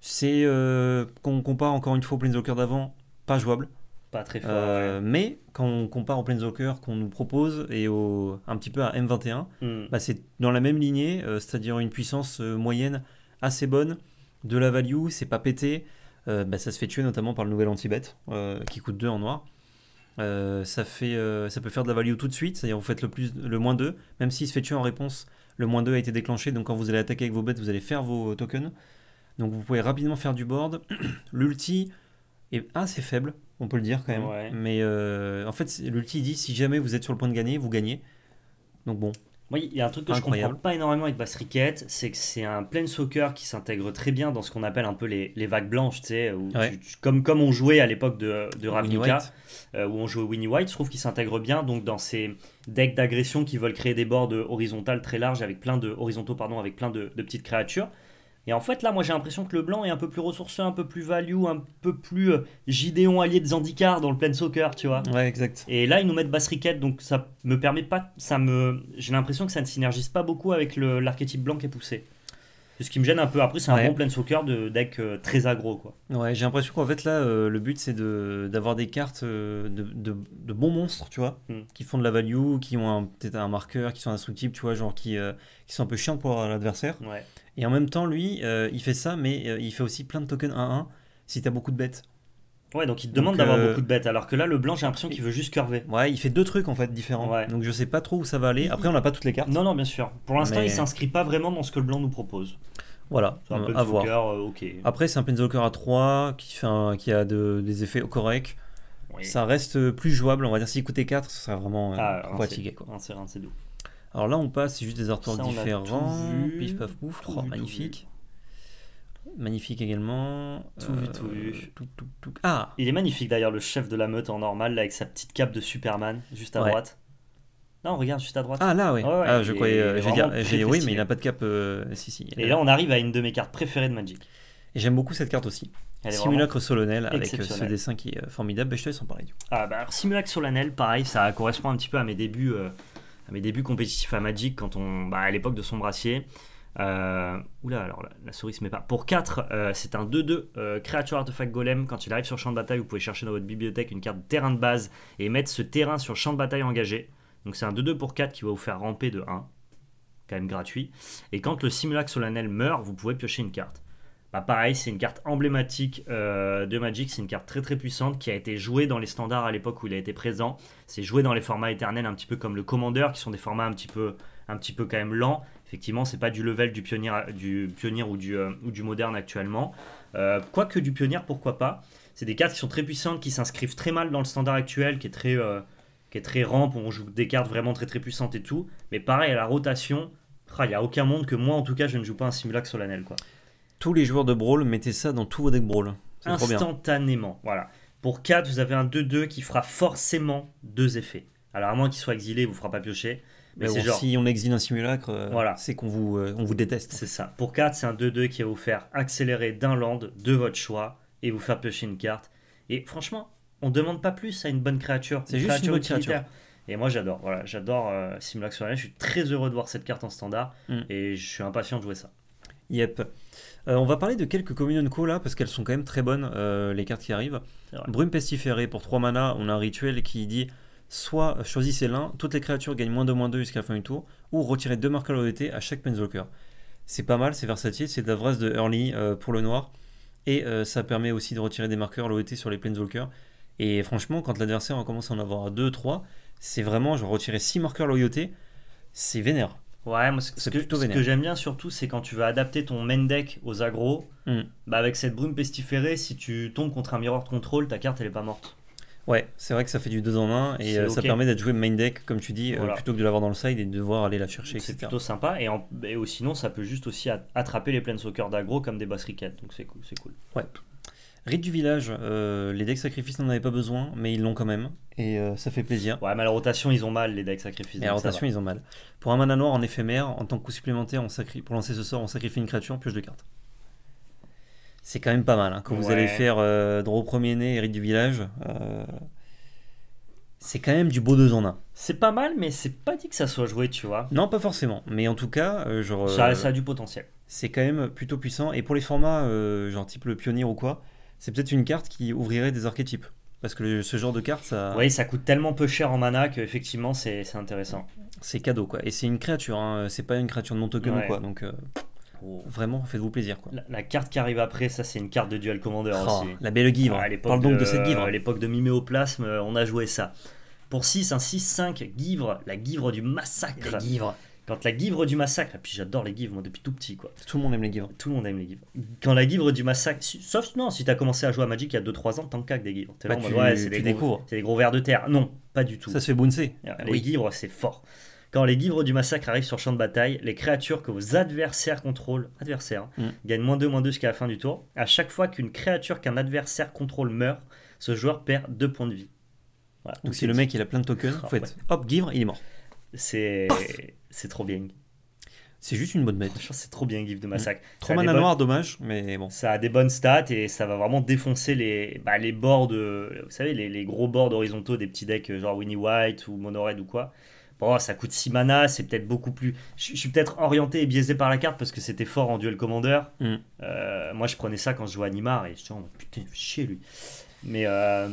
C'est euh, qu'on compare encore une fois au Planeswalker d'avant, pas jouable. Pas très fort. Mais quand on compare au Planeswalker qu'on nous propose et au, un petit peu à M21, hmm. bah, c'est dans la même lignée, c'est-à-dire une puissance moyenne assez bonne, de la value, c'est pas pété. Bah, ça se fait tuer notamment par le nouvel anti-bet qui coûte 2 en noir. Euh, ça, fait, euh, ça peut faire de la value tout de suite, c'est-à-dire vous faites le, plus, le moins 2, même s'il se fait tuer en réponse, le moins 2 a été déclenché, donc quand vous allez attaquer avec vos bêtes, vous allez faire vos tokens. Donc vous pouvez rapidement faire du board. l'ulti est assez faible, on peut le dire quand même. Mais euh, en fait, l'ulti dit si jamais vous êtes sur le point de gagner, vous gagnez. Donc bon, il y a un truc que je je comprends pas énormément avec Bass c'est que c'est un plein soccer qui s'intègre très bien dans ce qu'on appelle un peu les, vagues blanches, tu comme, comme on jouait à l'époque de, de Ravnica, euh, où on jouait Winnie White, je trouve qu'il s'intègre bien donc dans ces decks d'agression qui veulent créer des bords horizontaux très larges avec plein de horizontaux pardon avec plein de petites créatures. Et en fait, là, moi, j'ai l'impression que le blanc est un peu plus ressourceux, un peu plus value, un peu plus euh, Gideon allié de Zandikar dans le plein soccer, tu vois. Ouais, exact. Et là, ils nous mettent basse Riquette, donc ça me permet pas. ça me J'ai l'impression que ça ne synergise pas beaucoup avec l'archétype blanc qui est poussé. Ce qui me gêne un peu après, c'est un bon plein soccer de deck euh, très agro. Quoi. Ouais, j'ai l'impression qu'en fait là, euh, le but c'est d'avoir des cartes euh, de, bons monstres, tu vois, hmm. qui font de la value, qui ont peut-être un marqueur, qui sont instructibles, tu vois, genre qui, qui sont un peu chiants pour l'adversaire. Et en même temps, lui, il fait ça, mais il fait aussi plein de tokens 1-1 si t'as beaucoup de bêtes. Ouais, donc il te demande d'avoir euh, beaucoup de bêtes, alors que là, le blanc, j'ai l'impression qu'il veut juste curver. Ouais, il fait deux trucs en fait différents. Donc je sais pas trop où ça va aller. Après, on n'a pas toutes les cartes. Non, non, bien sûr. Pour l'instant, il s'inscrit pas vraiment dans ce que le blanc nous propose. Voilà, euh, à voir. Euh, Après, c'est un Penzoker à 3 qui, fait qui a des effets corrects. Ça reste plus jouable, on va dire, s'il coûtait 4, ce serait vraiment euh, ah, fatigué. c'est doux. Alors là, on passe, c'est juste des artworks différents. Pif paf pouf, oh, magnifique. Magnifique également. Tout vu, tout vu. Euh, ah Il est magnifique d'ailleurs, le chef de la meute en normal, avec sa petite cape de Superman, juste à droite. Non, regarde, juste à droite. Ah là, oui. Ah, je croyais. Euh, j'ai oui, mais il n'a pas de cape. Euh, si, Et là, on arrive à une de mes cartes préférées de Magic. Et j'aime beaucoup cette carte aussi. Simulacre solennel avec ce dessin qui est formidable. Ben, je te laisse en parler. Ah, bah, Simulacre solennel, pareil, ça correspond un petit peu à mes débuts, à mes débuts compétitifs à Magic quand on, bah, à l'époque de son brassier. Euh, là, alors la, souris se met pas. Pour 4, euh, c'est un 2-2 euh, créature artefact golem. Quand il arrive sur champ de bataille, vous pouvez chercher dans votre bibliothèque une carte de terrain de base et mettre ce terrain sur champ de bataille engagé. Donc c'est un 2-2 pour 4 qui va vous faire ramper de 1. Quand même gratuit. Et quand le Simulac solennel meurt, vous pouvez piocher une carte. Bah pareil, c'est une carte emblématique euh, de Magic, c'est une carte très très puissante qui a été jouée dans les standards à l'époque où il a été présent. C'est joué dans les formats éternels, un petit peu comme le Commander, qui sont des formats un petit peu, un petit peu quand même lents. Effectivement, c'est pas du level du pionnier, du pionnier ou, du, euh, ou du moderne actuellement. Euh, quoique du pionnier, pourquoi pas. C'est des cartes qui sont très puissantes, qui s'inscrivent très mal dans le standard actuel, qui est très, euh, qui est très rampe, où on joue des cartes vraiment très très puissantes et tout. Mais pareil, à la rotation, ah, il n'y a aucun monde que moi, en tout cas, je ne joue pas un Simulac solennel. Quoi. Tous les joueurs de Brawl, mettez ça dans tous vos decks Brawl. Instantanément, voilà. Pour 4, vous avez un 2-2 qui fera forcément deux effets. Alors, à moins qu'il soit exilé, il vous fera pas piocher. Si on exile un simulacre, euh, c'est qu'on vous, euh, vous déteste. C'est ça. Pour 4, c'est un 2-2 qui va vous faire accélérer d'un land de votre choix et vous faire piocher une carte. Et franchement, on demande pas plus à une bonne créature. C'est juste une bonne créature. Et moi j'adore, voilà, j'adore euh, sur la Je suis très heureux de voir cette carte en standard mm. et je suis impatient de jouer ça. Yep. Euh, on va parler de quelques communion co là parce qu'elles sont quand même très bonnes les cartes qui arrivent. Brume pestiférée pour 3 mana, on a un rituel qui dit soit euh, choisissez l'un, toutes les créatures gagnent moins de moins 2 jusqu'à la fin du tour, ou retirez deux marqueurs loyauté à chaque Planeswalker. C'est pas mal, c'est versatile, c'est d'Avras de early euh, pour le noir, et euh, ça permet aussi de retirer des marqueurs loyauté sur les Planeswalkers. Et franchement, quand l'adversaire commence à en avoir 2-3, c'est vraiment genre retirer six marqueurs loyauté, c'est vénère. Ouais, moi, ce, que, ce que j'aime bien surtout, c'est quand tu vas adapter ton main deck aux agros, hmm. bah, avec cette brume pestiférée, si tu tombes contre un miroir de contrôle, ta carte elle est pas morte. Ouais, c'est vrai que ça fait du 2 en 1 et euh, ça permet d'être joué main deck, comme tu dis, euh, plutôt que de l'avoir dans le side et de devoir aller la chercher. C'est plutôt sympa et, en, et, sinon, ça peut juste aussi attraper les planeswalkers d'aggro comme des basses donc c'est cool, cool. Ouais. Rite du village, euh, les decks sacrifices n'en avaient pas besoin, mais ils l'ont quand même, et ça fait plaisir. Ouais, mais à la rotation, ils ont mal, les decks sacrifices. À la rotation, ils ont mal. Pour un mana noir en éphémère, en tant que coup supplémentaire, on pour lancer ce sort, on sacrifie une créature, pioche de cartes c'est quand même pas mal. Hein. Quand vous allez faire euh, premier né, Hérite du village, euh, c'est quand même du beau deux en un. C'est pas mal, mais c'est pas dit que ça soit joué, tu vois. Non, pas forcément. Mais en tout cas, euh, genre. Euh, ça, a du potentiel. C'est quand même plutôt puissant. Et pour les formats, genre type le pionnier ou quoi, c'est peut-être une carte qui ouvrirait des archétypes. Parce que ce genre de carte, ça. Oui, ça coûte tellement peu cher en mana effectivement c'est intéressant. C'est cadeau, quoi. Et c'est une créature, hein. c'est pas une créature de mon token ou quoi. Donc. Vraiment, faites-vous plaisir. Quoi. La, carte qui arrive après, ça c'est une carte de Dual Commander oh, aussi. La belle Givre, Parle donc de cette Givre. À l'époque de Miméoplasme, euh, on a joué ça. Pour 6, un 6-5, Givre, la Givre du massacre. La Quand la Givre du massacre, et puis j'adore les Givres, moi depuis tout petit quoi. Tout le monde aime les Givres. Tout le monde aime les Givres. Quand la Givre du massacre, sauf non, si t'as commencé à jouer à Magic il y a 2-3 ans, tant que des Givres. Bah, tu, ouais, c'est des, gros, vers de terre. Non, pas du tout. Ça se fait bouncer. Les oui. c'est fort. Quand les livres du massacre arrivent sur champ de bataille, les créatures que vos adversaires contrôlent, adversaires, hein, mm. gagnent moins 2, moins 2 jusqu'à la fin du tour. À chaque fois qu'une créature qu'un adversaire contrôle meurt, ce joueur perd 2 points de vie. Donc si le mec il a plein de tokens, fait hop, Givre, il est mort. C'est trop bien. C'est juste une bonne bête. c'est trop bien Givre de mm. Massacre. Mmh. Trop mana noir, dommage, mais bon. Ça a des bonnes stats et ça va vraiment défoncer les, bah, les bords de. Vous savez, les, les gros bords horizontaux des petits decks euh, genre Winnie White ou Monored ou quoi bon, oh, ça coûte 6 mana, c'est peut-être beaucoup plus. Je, suis peut-être orienté et biaisé par la carte parce que c'était fort en duel commandeur. Mm. Euh, moi, je prenais ça quand je jouais à Nimar et je disais, putain, chier lui. Mais. Euh,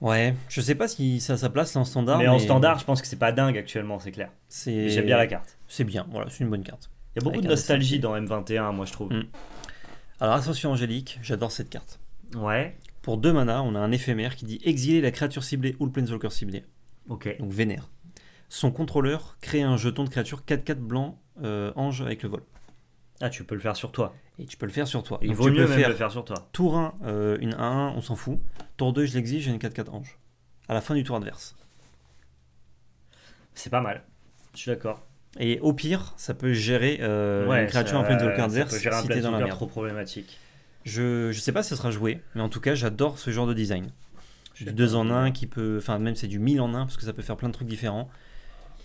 ouais, je sais pas si ça sa place en standard. Mais, en standard, je pense que c'est pas dingue actuellement, c'est clair. J'aime bien la carte. C'est bien, voilà, c'est une bonne carte. Il y a beaucoup de nostalgie dans M21, moi, je trouve. Mm. Alors, Ascension Angélique, j'adore cette carte. Ouais. Pour deux manas, on a un éphémère qui dit exiler la créature ciblée ou le planeswalker ciblé. Ok. Donc vénère son contrôleur crée un jeton de créature 4-4 blanc euh, ange avec le vol. Ah, tu peux le faire sur toi. Et tu peux le faire sur toi. Il vaut mieux même le faire sur toi. Tour 1, euh, une 1-1, on s'en fout. Tour 2, je l'exige, j'ai une 4-4 ange. À la fin du tour adverse. C'est pas mal. Je suis d'accord. Et au pire, ça peut gérer euh, une créature en tour adverse si t'es dans la merde. trop problématique. Je, je sais pas si ça sera joué, mais en tout cas, j'adore ce genre de design. Du 2 en 1 qui peut. Enfin, même c'est du 1000 en 1 parce que ça peut faire plein de trucs différents.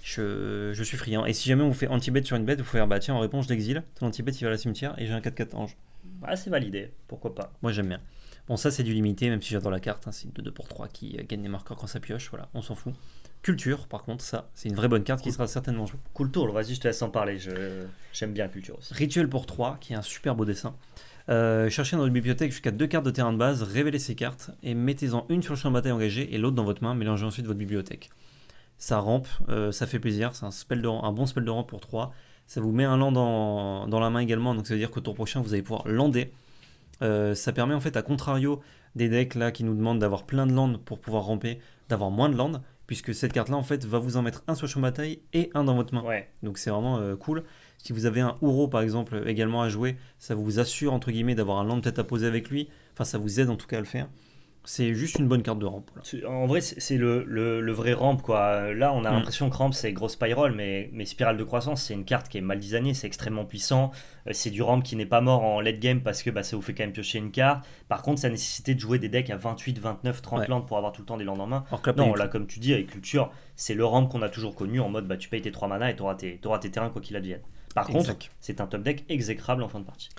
Je, suis friand. Et si jamais on vous fait anti sur une bête, vous pouvez faire bah en réponse, d'exil, ton anti-bet il va à la cimetière et j'ai un 4-4 ange. ah c'est validé, pourquoi pas. Moi j'aime bien. Bon, ça c'est du limité, même si j'adore la carte, hein. c'est de 2 pour 3 qui euh, gagne des marqueurs quand ça pioche, voilà, on s'en fout. Culture, par contre, ça, c'est une vraie bonne carte qui sera certainement jouée. Cool tour, vas-y, je te laisse en parler, j'aime bien la culture aussi. Rituel pour 3, qui est un super beau dessin. Euh, cherchez dans votre bibliothèque jusqu'à deux cartes de terrain de base, révélez ces cartes et mettez-en une sur le champ de bataille engagé et l'autre dans votre main, mélangez ensuite votre bibliothèque ça rampe, euh, ça fait plaisir, c'est un, spell de, un bon spell de rampe pour 3. Ça vous met un land dans, la main également, donc ça veut dire qu'au tour prochain vous allez pouvoir lander. Euh, ça permet en fait à contrario des decks là qui nous demandent d'avoir plein de land pour pouvoir ramper, d'avoir moins de land, puisque cette carte là en fait va vous en mettre un sur champ bataille et un dans votre main. Donc c'est vraiment euh, cool. Si vous avez un Ouro par exemple également à jouer, ça vous assure entre guillemets d'avoir un land peut-être à poser avec lui, enfin ça vous aide en tout cas à le faire. C'est juste une bonne carte de rampe. En vrai, c'est le, vrai ramp. Quoi. Là, on a mm. l'impression que c'est grosse spiral, mais, mais spirale de croissance, c'est une carte qui est mal designée, c'est extrêmement puissant. Euh, c'est du ramp qui n'est pas mort en late game parce que bah, ça vous fait quand même piocher une carte. Par contre, ça nécessitait de jouer des decks à 28, 29, 30 ouais. landes pour avoir tout le temps des landes en main. non, là, comme tu dis, avec Culture, c'est le ramp qu'on a toujours connu en mode bah, tu payes tes 3 mana et tu auras, auras, tes terrains quoi qu'il advienne. Par contre, c'est un top deck exécrable en fin de partie.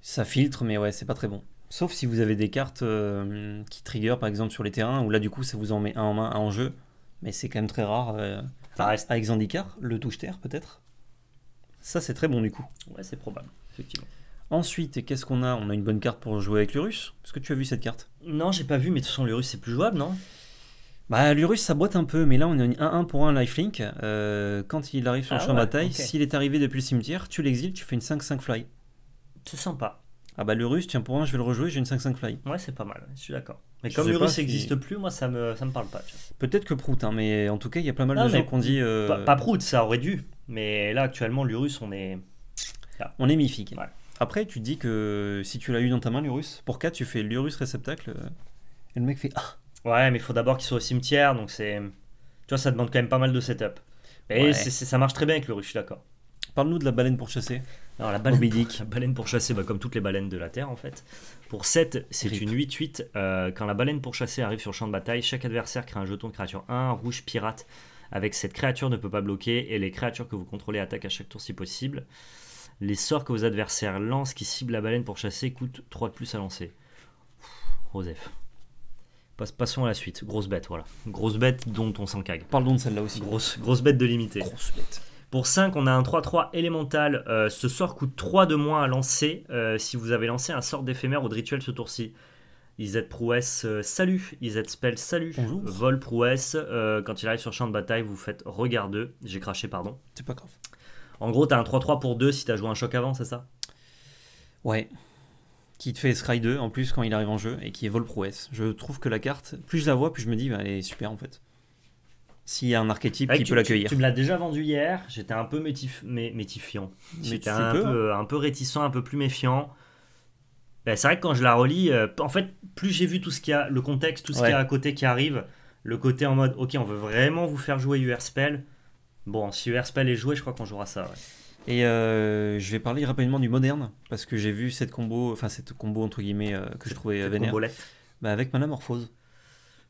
Ça filtre, mais ouais, c'est pas très bon. Sauf si vous avez des cartes euh, qui trigger par exemple sur les terrains, où là du coup ça vous en met un en main, un en jeu, mais c'est quand même très rare. Euh, ça reste. Avec Zandikar, le touche-terre peut-être. Ça c'est très bon du coup. Ouais, c'est probable, effectivement. Ensuite, qu'est-ce qu'on a On a une bonne carte pour jouer avec l'Urus. Est-ce que tu as vu cette carte Non, j'ai pas vu, mais de toute façon l'Urus c'est plus jouable, non bah, l'Urus, ça boite un peu, mais là, on a un 1 pour un lifelink. Euh, quand il arrive sur le ah champ de bataille, s'il est arrivé depuis le cimetière, tu l'exiles, tu fais une 5-5 fly. C'est sympa. Ah bah l'urus tiens pour moi je vais le rejouer, j'ai une 5-5 fly. Ouais, c'est pas mal, je suis d'accord. Mais comme l'urus n'existe plus, moi ça me, ça me parle pas. Peut-être que Prout, hein, mais en tout cas, il y a pas mal de gens qui ont dit. Euh, pas, Prout, ça aurait dû, mais là actuellement, l'Urus, on est. On est mythique. Après, tu dis que si tu l'as eu dans ta main, l'Urus, pour 4, tu fais l'Urus réceptacle, euh, et le mec fait Ah Ouais, mais il faut d'abord qu'il soit au cimetière, donc c'est. Tu vois, ça demande quand même pas mal de setup. Mais ça marche très bien avec l'Urus, je suis d'accord. Parle-nous de la baleine pour chasser. Alors la baleine, pour, la baleine comme toutes les baleines de la Terre en fait. Pour 7, c'est une 8-8. Euh, quand la baleine pour chasser arrive sur le champ de bataille, chaque adversaire crée un jeton de créature 1, rouge pirate, avec cette créature ne peut pas bloquer, et les créatures que vous contrôlez attaquent à chaque tour si possible. Les sorts que vos adversaires lancent qui ciblent la baleine pour chasser coûtent 3 de plus à lancer. Rosef. Passons à la suite. Grosse bête, voilà. Grosse bête dont on s'encague. Parlons de celle-là aussi. Grosse, grosse bête de limité. Grosse bête. Pour 5, on a un 3-3 élémental. Euh, ce sort coûte 3 de moins à lancer euh, si vous avez lancé un sort d'éphémère ou de rituel ce tour-ci. IZ Prouesse, euh, salut. IZ Spell, salut. Vol Prouesse, quand il arrive sur champ de bataille, vous faites regarder. J'ai craché, pardon. C'est pas grave. En gros, t'as un 3-3 pour 2 si t'as joué un choc avant, c'est ça Ouais. Qui te fait Sky 2 en plus quand il arrive en jeu et qui est Vol Prouesse. Je trouve que la carte, plus je la vois, plus je me dis, bah, elle est super en fait s'il y a un archétype qui peut l'accueillir. Tu, me l'as déjà vendu hier, j'étais un peu métif, métifiant. J'étais un peu, hein. un peu réticent, un peu plus méfiant. Ben, c'est vrai que quand je la relis, euh, en fait, plus j'ai vu tout ce qu'il y a, le contexte, tout ce qu'il y a à côté qui arrive, le côté en mode, ok, on veut vraiment vous faire jouer UR-Spell. Bon, si UR-Spell est joué, je crois qu'on jouera ça. Et euh, je vais parler rapidement du moderne, parce que j'ai vu cette combo, enfin cette combo entre guillemets, euh, que je trouvais vénère. Bah, avec Manamorphose.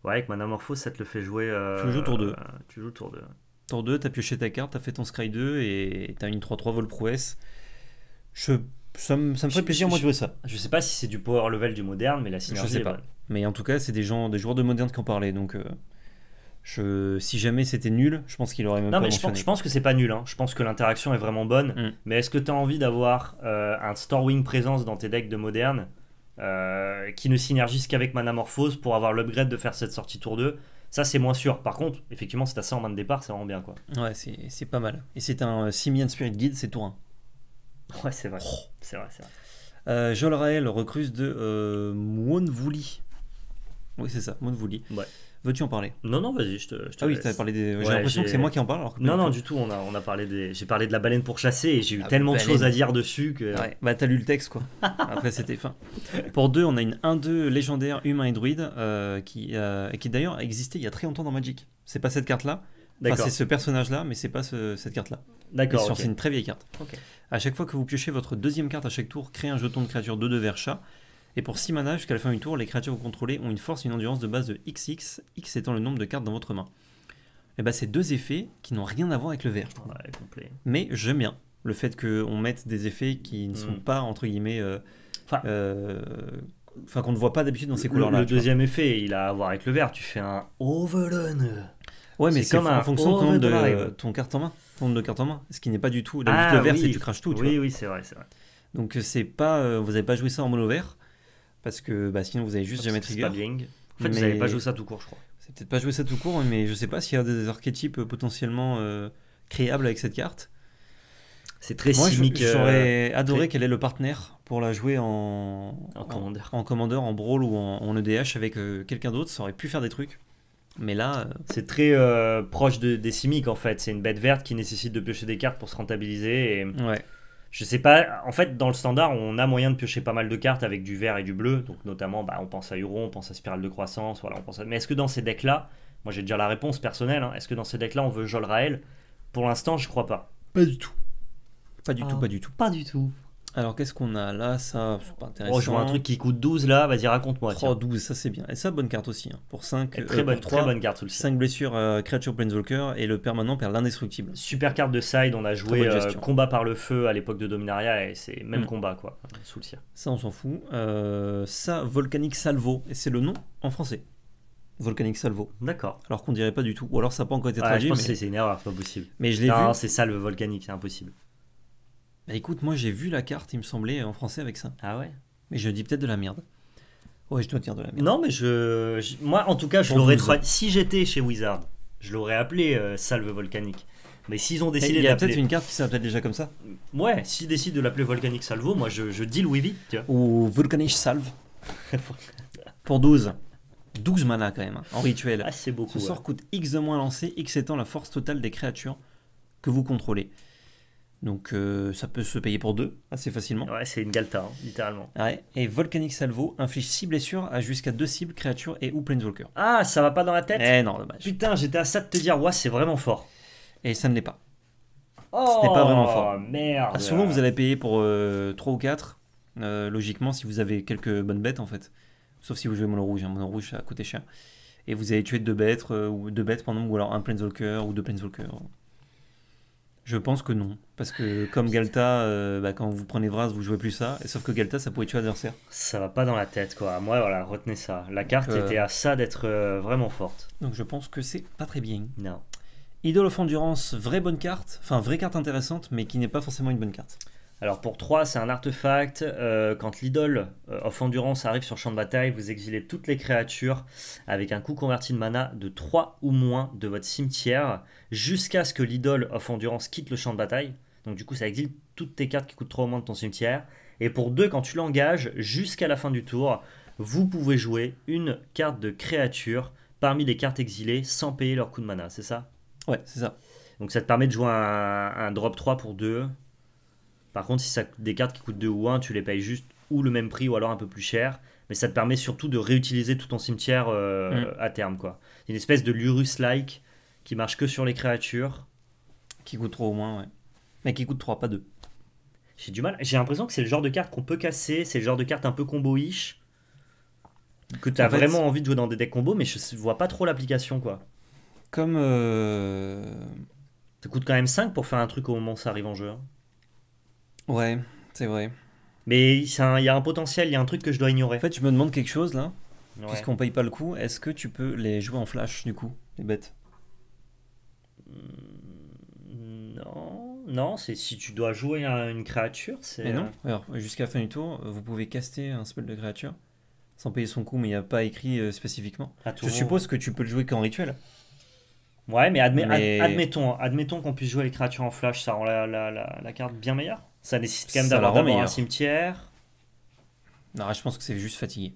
Ouais, avec Manamorphose, ça te le fait jouer. Euh, tu joues tour 2. tu joues tour 2. Tour 2, t'as pioché ta carte, t'as fait ton Scry 2 et t'as une 3-3 vol prouesse. Je ça me, ça me, ferait plaisir, moi, de jouer ça. Je sais pas si c'est du power level du moderne, mais la synergie. Je sais pas. Mais en tout cas, c'est des gens, des joueurs de moderne qui en parlaient. Donc, euh, je, si jamais c'était nul, je pense qu'il aurait même non, pas mais je pense, je pense, que c'est pas nul. Hein. Je pense que l'interaction est vraiment bonne. Mm. Mais est-ce que t'as envie d'avoir euh, un Storwing présence dans tes decks de moderne euh, qui ne synergisent qu'avec Manamorphose pour avoir l'upgrade de faire cette sortie tour 2. Ça, c'est moins sûr. Par contre, effectivement, c'est à ça en main de départ, c'est vraiment bien. quoi. Ouais, c'est pas mal. Et c'est un euh, Simian Spirit Guide, c'est tour 1. Ouais, c'est vrai. Oh. C'est vrai, c'est vrai. Euh, Joel Raël, recruse de euh, Oui, c'est ça, Moonvouli. Ouais. Veux-tu en parler Non, non, vas-y, je te. Je ah oui, j'ai l'impression que c'est moi qui en parle. Alors non, non, du tout. On a, on a parlé des. J'ai parlé de la baleine pour chasser et j'ai eu ah, tellement de choses à dire dessus que. bah t'as lu le texte quoi. Après c'était fin. Pour deux, on a une 1-2 légendaire humain et druide euh, qui, euh, qui d'ailleurs existait il y a très longtemps dans Magic. C'est pas cette carte là. Enfin, c'est ce personnage-là, mais c'est pas cette carte-là. D'accord. C'est une très vieille carte. À chaque fois que vous piochez votre deuxième carte à chaque tour, créez un jeton de créature 2 2 vers chat. Et pour 6 mana, jusqu'à la fin du tour, les créatures contrôlées vous contrôlez ont une force et une endurance de base de XX, X étant le nombre de cartes dans votre main. Et eh ben c'est deux effets qui n'ont rien à voir avec le vert. complet. Mais j'aime bien le fait qu'on mette des effets qui ne sont mm. pas, entre guillemets, euh, euh, enfin, qu'on ne voit pas d'habitude dans ces couleurs-là. Le deuxième effet, il a à voir avec le vert. Tu fais un overrun. Ouais, mais c'est en fonction de ton, carte en main. nombre de cartes en main. Ce qui n'est pas du tout. Ah, le vert, c'est c'est tu craches tout. oui, oui, c'est vrai, c'est vrai. Donc euh, c'est pas, vous n'avez pas joué ça en mono vert parce que bah, sinon vous avez juste jamais trigger. Pas En fait, vous n'avez pas joué ça tout court, je crois. C'est peut-être pas joué ça tout court, mais je sais pas s'il y a des archétypes euh, potentiellement euh, créables avec cette carte. C'est très Moi, simique. Euh, j'aurais adoré qu'elle ait le partenaire pour la jouer en, en commandeur, en, en, en brawl ou en, EDH e avec quelqu'un d'autre. Ça aurait pu faire des trucs. Mais là, c'est très proche des simiques en fait. C'est une bête verte qui nécessite de piocher des cartes pour se rentabiliser. Et... Ouais. Je sais pas, en fait, dans le standard, on a moyen de piocher pas mal de cartes avec du vert et du bleu, donc notamment, bah, on pense à Huron, on pense à Spirale de Croissance, voilà, on pense à... Mais est-ce que dans ces decks-là, moi j'ai déjà la réponse personnelle, hein, est-ce que dans ces decks-là, on veut Jolrael Pour l'instant, je crois pas. Pas du tout. Pas du tout, ah. pas du tout. Pas du tout. Alors qu'est-ce qu'on a là Ça, intéressant. Oh, je vois un truc qui coûte 12 là, vas-y raconte-moi. 3, 12, ça c'est bien. Et ça, bonne carte aussi. Hein. Pour 5, euh, très, bonne, 3, carte 5 blessures euh, Creature Planeswalker et le permanent perd l'indestructible. Super carte de side, on a joué euh, combat par le feu à l'époque de Dominaria et c'est même mm. combat quoi, Ça on s'en fout. ça, Volcanic Salvo, et c'est le nom en français. Volcanic Salvo. D'accord. Alors qu'on dirait pas du tout. Ou alors ça n'a pas encore été traduit. je pense c'est une erreur, c'est pas possible. Mais je l'ai vu. Non, c'est ça le volcanique, c'est impossible. Bah écoute, moi j'ai vu la carte, il me semblait, en français avec ça. Ah ouais Mais je dis peut-être de la merde. Ouais, je dois dire de la merde. Non, mais je. moi, en tout cas, je l'aurais. Si j'étais chez Wizard, je l'aurais appelé euh, Salve Volcanique. Mais s'ils ont de décidé eh, Il y a peut-être une carte qui s'appelle déjà comme ça. Ouais, s'ils décident de l'appeler Volcanique Salvo, moi je, dis deal with Ou Volcanique Salve. Pour 12. 12 mana quand même, hein, en rituel. Ah, c'est beaucoup. Ce sort coûte X de moins lancé, X étant la force totale des créatures que vous contrôlez. Donc euh, ça peut se payer pour deux assez facilement. Ouais, c'est une galta, hein, littéralement. Ouais. Et Volcanic Salvo inflige 6 blessures à jusqu'à 2 cibles, créatures et ou Planeswalker. Ah, ça va pas dans la tête Eh non, dommage. Putain, j'étais à ça de te dire, ouais, c'est vraiment fort. Et ça ne l'est pas. Oh, n'est pas vraiment fort. merde. Ah, souvent, vous allez payer pour 3 euh, ou 4, euh, logiquement, si vous avez quelques bonnes bêtes en fait. Sauf si vous jouez mono rouge, hein. mono rouge ça a cher. Et vous avez tué deux bêtes, ou deux bêtes, pendant ou alors un Planeswalker ou deux Planeswalkers. Je pense que non. Parce que comme Galta, euh, bah, quand vous prenez Vras, vous jouez plus ça. Et sauf que Galta, ça pouvait tuer l'adversaire. Ça va pas dans la tête, quoi. Moi, voilà, retenez ça. La carte était euh, à ça d'être euh, vraiment forte. Donc je pense que c'est pas très bien. Non. Idol of Endurance, vraie bonne carte. Enfin, vraie carte intéressante, mais qui n'est pas forcément une bonne carte. Alors pour 3, c'est un artefact. Euh, quand l'idole euh, of endurance arrive sur champ de bataille, vous exilez toutes les créatures avec un coût converti de mana de 3 ou moins de votre cimetière jusqu'à ce que l'idole of endurance quitte le champ de bataille. Donc du coup, ça exile toutes tes cartes qui coûtent 3 ou moins de ton cimetière. Et pour 2, quand tu l'engages jusqu'à la fin du tour, vous pouvez jouer une carte de créature parmi les cartes exilées sans payer leur coût de mana, c'est ça Ouais, c'est ça. Donc ça te permet de jouer un, un drop 3 pour 2 par contre, si ça des cartes qui coûtent 2 ou 1, tu les payes juste ou le même prix ou alors un peu plus cher. Mais ça te permet surtout de réutiliser tout ton cimetière euh, mm. à terme. quoi. Une espèce de Lurus-like qui marche que sur les créatures. Qui coûte 3 au moins, ouais. Mais qui coûte 3, pas 2. J'ai du mal. J'ai l'impression que c'est le genre de carte qu'on peut casser. C'est le genre de carte un peu combo-ish. Que tu as vraiment envie de jouer dans des decks combo, mais je vois pas trop l'application, quoi. Comme. Euh, ça coûte quand même 5 pour faire un truc au moment où ça arrive en jeu. Hein. Ouais, c'est vrai. Mais il y a un potentiel, il y a un truc que je dois ignorer. En fait, je me demande quelque chose là. Puisqu'on paye pas le coup, est-ce que tu peux les jouer en flash du coup, les bêtes hmm, Non, non, c'est si tu dois jouer une créature, c'est. Mais non, euh, alors jusqu'à fin du tour, vous pouvez caster un spell de créature sans payer son coût, mais il n'y a pas écrit euh, spécifiquement. Je suppose que tu peux le jouer qu'en rituel. Ouais, mais, admettons, admettons qu'on puisse jouer les créatures en flash, ça rend la carte bien meilleure ça nécessite quand même d'avoir un hein. cimetière. Non, je pense que c'est juste fatigué.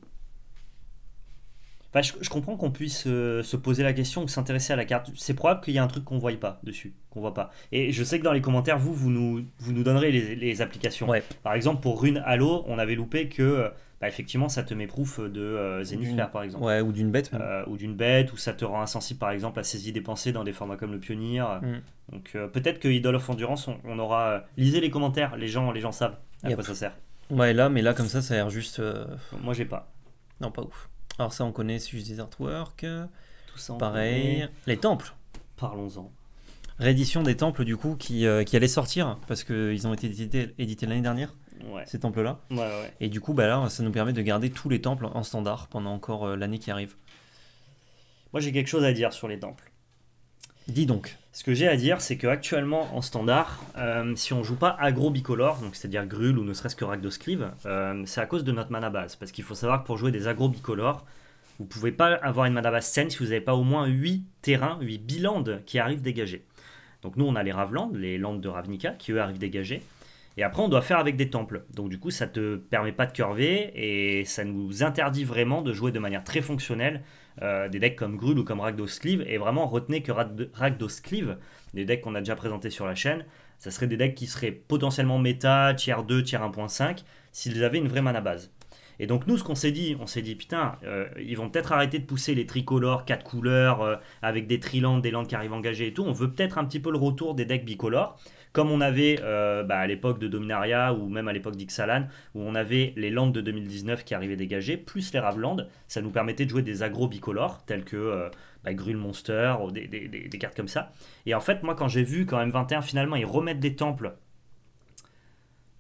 je, comprends qu'on puisse euh, se poser la question ou s'intéresser à la carte. C'est probable qu'il y a un truc qu'on ne voit pas dessus, qu'on voit pas. Et je sais que dans les commentaires, vous, vous nous, vous nous donnerez les, applications. Par exemple, pour Rune Halo, on avait loupé que euh, bah, effectivement, ça te méprouve de euh, par exemple. Ouais, ou d'une bête. Euh, ou d'une bête, ou ça te rend insensible, par exemple, à saisir des pensées dans des formats comme le Pionnier. Mm. Donc euh, peut-être que Idol of Endurance, on, aura. Euh, lisez les commentaires, les gens, les gens savent à quoi ça sert. Ouais, là, mais là, comme ça, ça a l'air juste. moi, j'ai pas. Non, pas ouf. Alors, ça, on connaît, c'est juste des artworks. Tout ça, Pareil. Les temples. Parlons-en. Réédition des temples, du coup, qui, qui allait sortir, parce qu'ils ont été édités l'année dernière ouais. ces temples-là. Et du coup, bah là, ça nous permet de garder tous les temples en standard pendant encore euh, l'année qui arrive. Moi, j'ai quelque chose à dire sur les temples. Dis donc. Ce que j'ai à dire, c'est qu'actuellement, en standard, euh, si on joue pas agro bicolore, c'est-à-dire Grul ou ne serait-ce que Ragdosclive, euh, c'est à cause de notre mana base. Parce qu'il faut savoir que pour jouer des agro bicolores, vous pouvez pas avoir une mana base saine si vous n'avez pas au moins 8 terrains, 8 bilandes qui arrivent dégagés. Donc nous, on a les Ravlands, les Landes de Ravnica, qui eux arrivent dégagés. Et après, on doit faire avec des temples. Donc du coup, ça te permet pas de curver et ça nous interdit vraiment de jouer de manière très fonctionnelle euh, des decks comme Grul ou comme Ragdos Cleave. Et vraiment, retenez que Ragdos Cleave, des decks qu'on a déjà présentés sur la chaîne, ça serait des decks qui seraient potentiellement méta, tiers 2, tier 1.5, s'ils avaient une vraie mana base. Et donc nous, ce qu'on s'est dit, on s'est dit, putain, euh, ils vont peut-être arrêter de pousser les tricolores, quatre couleurs, euh, avec des trilandes, des landes qui arrivent engagées et tout. On veut peut-être un petit peu le retour des decks bicolores comme on avait euh, bah, à l'époque de Dominaria ou même à l'époque d'Ixalan, où on avait les landes de 2019 qui arrivaient dégagées, plus les Ravlandes, ça nous permettait de jouer des agro bicolores, tels que euh, bah, Grule Monster, ou des, cartes comme ça. Et en fait, moi, quand j'ai vu quand M21, finalement, ils remettent des temples.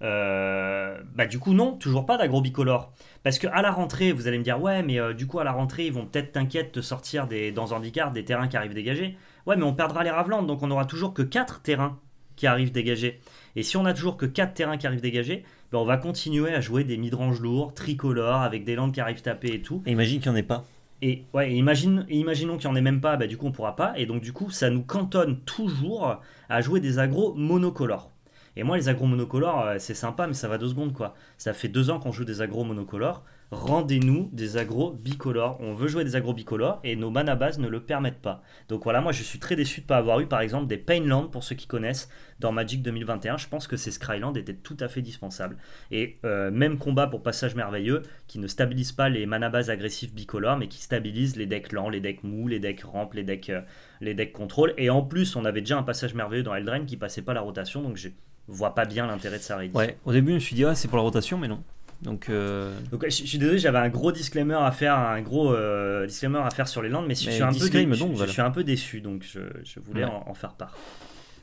Euh, bah du coup non, toujours pas d'agro bicolore. Parce que à la rentrée, vous allez me dire ouais mais du coup à la rentrée ils vont peut-être t'inquiète te sortir des, dans Handicard des terrains qui arrivent dégagés. Ouais mais on perdra les Ravlandes donc on aura toujours que 4 terrains qui arrivent dégagés. Et si on a toujours que 4 terrains qui arrivent dégagés, ben on va continuer à jouer des midranges lourds, tricolores, avec des landes qui arrivent taper et tout. Et imagine qu'il n'y en ait pas. Et ouais, imagine, imaginons qu'il n'y en ait même pas, ben, du coup on pourra pas. Et donc du coup, ça nous cantonne toujours à jouer des agros monocolores. Et moi, les agros monocolores, euh, c'est sympa, mais ça va deux secondes quoi. Ça fait deux ans qu'on joue des agros monocolores rendez-nous des agro bicolores. On veut jouer des agro bicolores et nos mana bases ne le permettent pas. Donc voilà, moi je suis très déçu de ne pas avoir eu par exemple des Painland pour ceux qui connaissent dans Magic 2021. Je pense que ces Skyland étaient tout à fait dispensables. Et euh, même combat pour Passage Merveilleux qui ne stabilise pas les mana bases agressifs bicolores mais qui stabilise les decks lents, les decks mous, les decks rampes, les decks, euh, decks contrôle. Et en plus, on avait déjà un Passage Merveilleux dans Eldraine qui passait pas la rotation donc je vois pas bien l'intérêt de sa Ouais, au début je me suis dit ah, c'est pour la rotation mais non. Donc, euh, Donc je, suis désolé, j'avais un gros disclaimer à faire, un gros euh, disclaimer à faire sur les Landes, mais, je, suis un peu donc, je, suis un peu déçu, donc je, voulais en, faire part.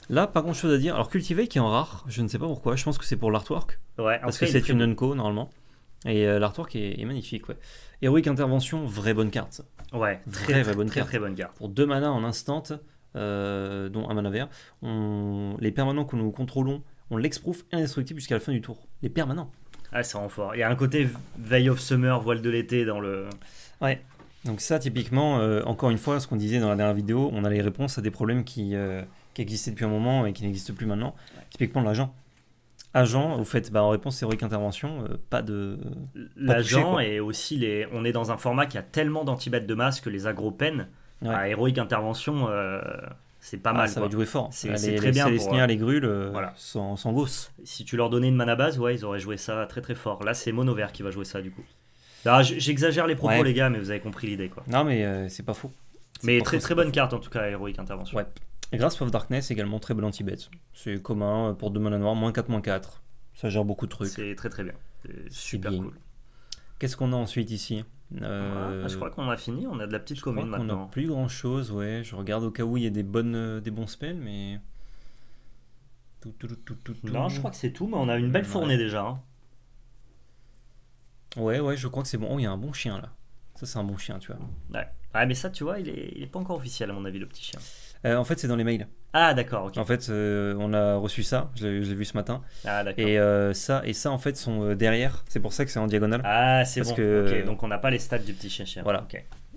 Là, pas grand chose à dire. Alors, Cultivate qui est en rare, je ne sais pas pourquoi, je pense que c'est pour l'artwork. Ouais, parce que c'est une bon. normalement. Et euh, l'artwork est, magnifique, ouais. Héroïque Intervention, vraie bonne carte. Ouais, très, bonne, carte. très bonne carte. Pour deux mana en instant, dont un mana vert, on... les permanents que nous contrôlons, on l'exprouve indestructible jusqu'à la fin du tour. Les permanents. Ah, ça rend fort. Il y a un côté veille of summer, voile de l'été dans le. Ouais. Donc, ça, typiquement, euh, encore une fois, ce qu'on disait dans la dernière vidéo, on a les réponses à des problèmes qui, euh, qui existaient depuis un moment et qui n'existent plus maintenant. Typiquement, l'agent. Agent, vous faites bah, en réponse héroïque intervention, euh, pas de. L'agent et aussi les. On est dans un format qui a tellement d'antibêtes de masse que les agro-peines à héroïque intervention. C'est pas ah, mal. Ça va jouer fort. C'est ah, très bien. Pour, euh, les grules euh, voilà. sans, sans Si tu leur donnais une mana base, ouais, ils auraient joué ça très très fort. Là, c'est Mono Vert qui va jouer ça du coup. Ah, j'exagère les propos, les gars, mais vous avez compris l'idée. quoi. Non, mais euh, c'est pas faux. Mais très très bonne carte en tout cas, héroïque Intervention. Ouais. grâce of Darkness également très bon anti-bet. C'est commun pour deux mana noires, moins 4, moins 4. Ça gère beaucoup de trucs. C'est très très bien. Super cool. Qu'est-ce qu'on a ensuite ici euh, ah, je crois qu'on a fini, on a de la petite je maintenant. On n'a plus grand chose, ouais. Je regarde au cas où il y a des, bonnes, euh, des bons spells, mais. non, je crois que c'est tout, mais on a une belle fournée déjà. Hein. Ouais, ouais, je crois que c'est bon. Oh, il y a un bon chien là. Ça, c'est un bon chien, tu vois. Ouais. ouais mais ça, tu vois, il n'est il est pas encore officiel à mon avis, le petit chien. Euh, en fait, c'est dans les mails. Ah, d'accord. En fait, euh, on a reçu ça. Je l'ai, vu ce matin. Ah, d'accord. Et euh, ça, et ça, en fait, sont derrière. C'est pour ça que c'est en diagonale. Ah, c'est parce bon. Que... donc, on n'a pas les stats du petit chien. Voilà.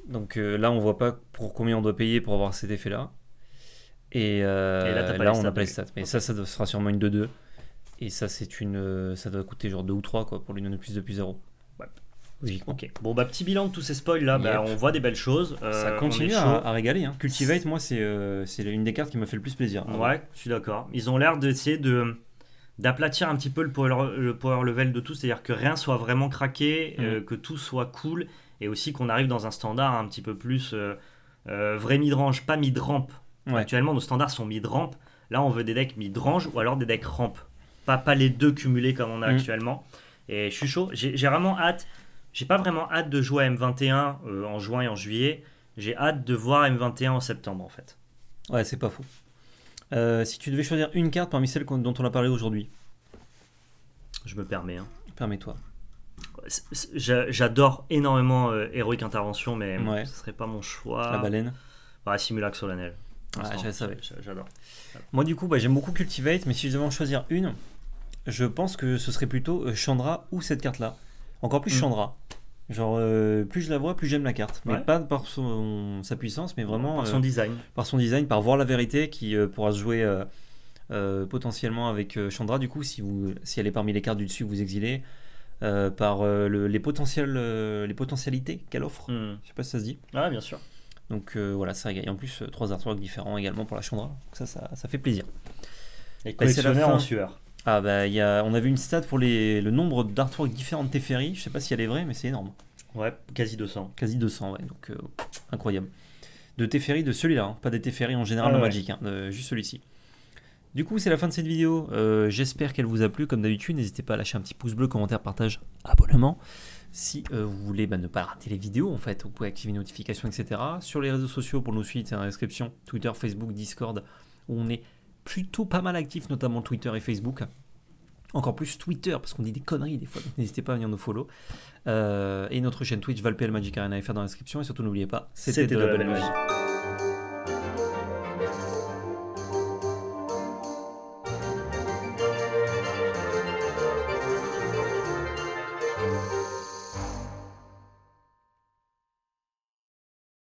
Donc là, on voit pas pour combien on doit payer pour avoir cet effet-là. Et, là, on n'a pas les stats. Mais ça, ça sera sûrement une 2-2. Et ça, c'est une, ça doit coûter genre 2 ou 3 quoi, pour lui de plus de plus 0. Ok. Bon, bah, petit bilan de tous ces spoils là, bah, on voit des belles choses. Ça euh, continue à, régaler. Hein. Cultivate, moi, c'est euh, c'est une des cartes qui m'a fait le plus plaisir. Ah ouais, je suis d'accord. Ils ont l'air d'essayer de d'aplatir un petit peu le power, le power level de tout, c'est-à-dire que rien soit vraiment craqué, euh, mm. que tout soit cool, et aussi qu'on arrive dans un standard un petit peu plus vrai mid vrai midrange, pas mid ramp Actuellement, nos standards sont mid ramp Là, on veut des decks range ou alors des decks ramp. Pas, pas les deux cumulés comme on a mm. actuellement. Et je suis chaud. j'ai vraiment hâte. J'ai pas vraiment hâte de jouer à M21 euh, en juin et en juillet. J'ai hâte de voir M21 en septembre, en fait. Ouais, c'est pas faux euh, si tu devais choisir une carte parmi celles dont on a parlé aujourd'hui. Je me permets. Hein. Permets-toi. J'adore énormément Heroic euh, Héroïque Intervention, mais ce serait pas mon choix. La baleine. Bah, Simulac Solennel. Ah, J'adore. Moi, du coup, bah, j'aime beaucoup Cultivate, mais si je devais en choisir une, je pense que ce serait plutôt Chandra ou cette carte-là. Encore plus mm. Chandra. Genre, euh, plus je la vois, plus j'aime la carte. Mais pas par son, sa puissance, mais vraiment. Par euh, son design. Par son design, par voir la vérité qui euh, pourra se jouer potentiellement avec Chandra, du coup, si, vous, si elle est parmi les cartes du dessus vous exilez. par les, les potentialités qu'elle offre. Hmm. Je sais pas si ça se dit. Ah, bien sûr. Donc voilà, ça gagne en plus, trois artworks différents également pour la Chandra. ça, ça, fait plaisir. Et ben, collectionneur en sueur. Ah bah, y a, on avait une stat pour les, le nombre d'artworks différents de Teferi. Je sais pas si elle est vraie, mais c'est énorme. Ouais, quasi 200. Quasi 200, ouais. Donc, euh, incroyable. De Teferi de celui-là, hein, pas des Teferi en général magique ah Magic, hein, juste celui-ci. Du coup, c'est la fin de cette vidéo. Euh, j'espère qu'elle vous a plu. Comme d'habitude, n'hésitez pas à lâcher un petit pouce bleu, commentaire, partage, abonnement. Si euh, vous voulez bah, ne pas rater les vidéos, en fait, vous pouvez activer les notifications, etc. Sur les réseaux sociaux, pour nous suivre, c'est dans description Twitter, Facebook, Discord, où on est plutôt pas mal actifs, notamment Twitter et Facebook. Encore plus Twitter, parce qu'on dit des conneries des fois, n'hésitez pas à venir nous follow. Euh, et notre chaîne Twitch, ValPL Magic Arena FR dans l'inscription. Et surtout, n'oubliez pas, c'était de, la, belle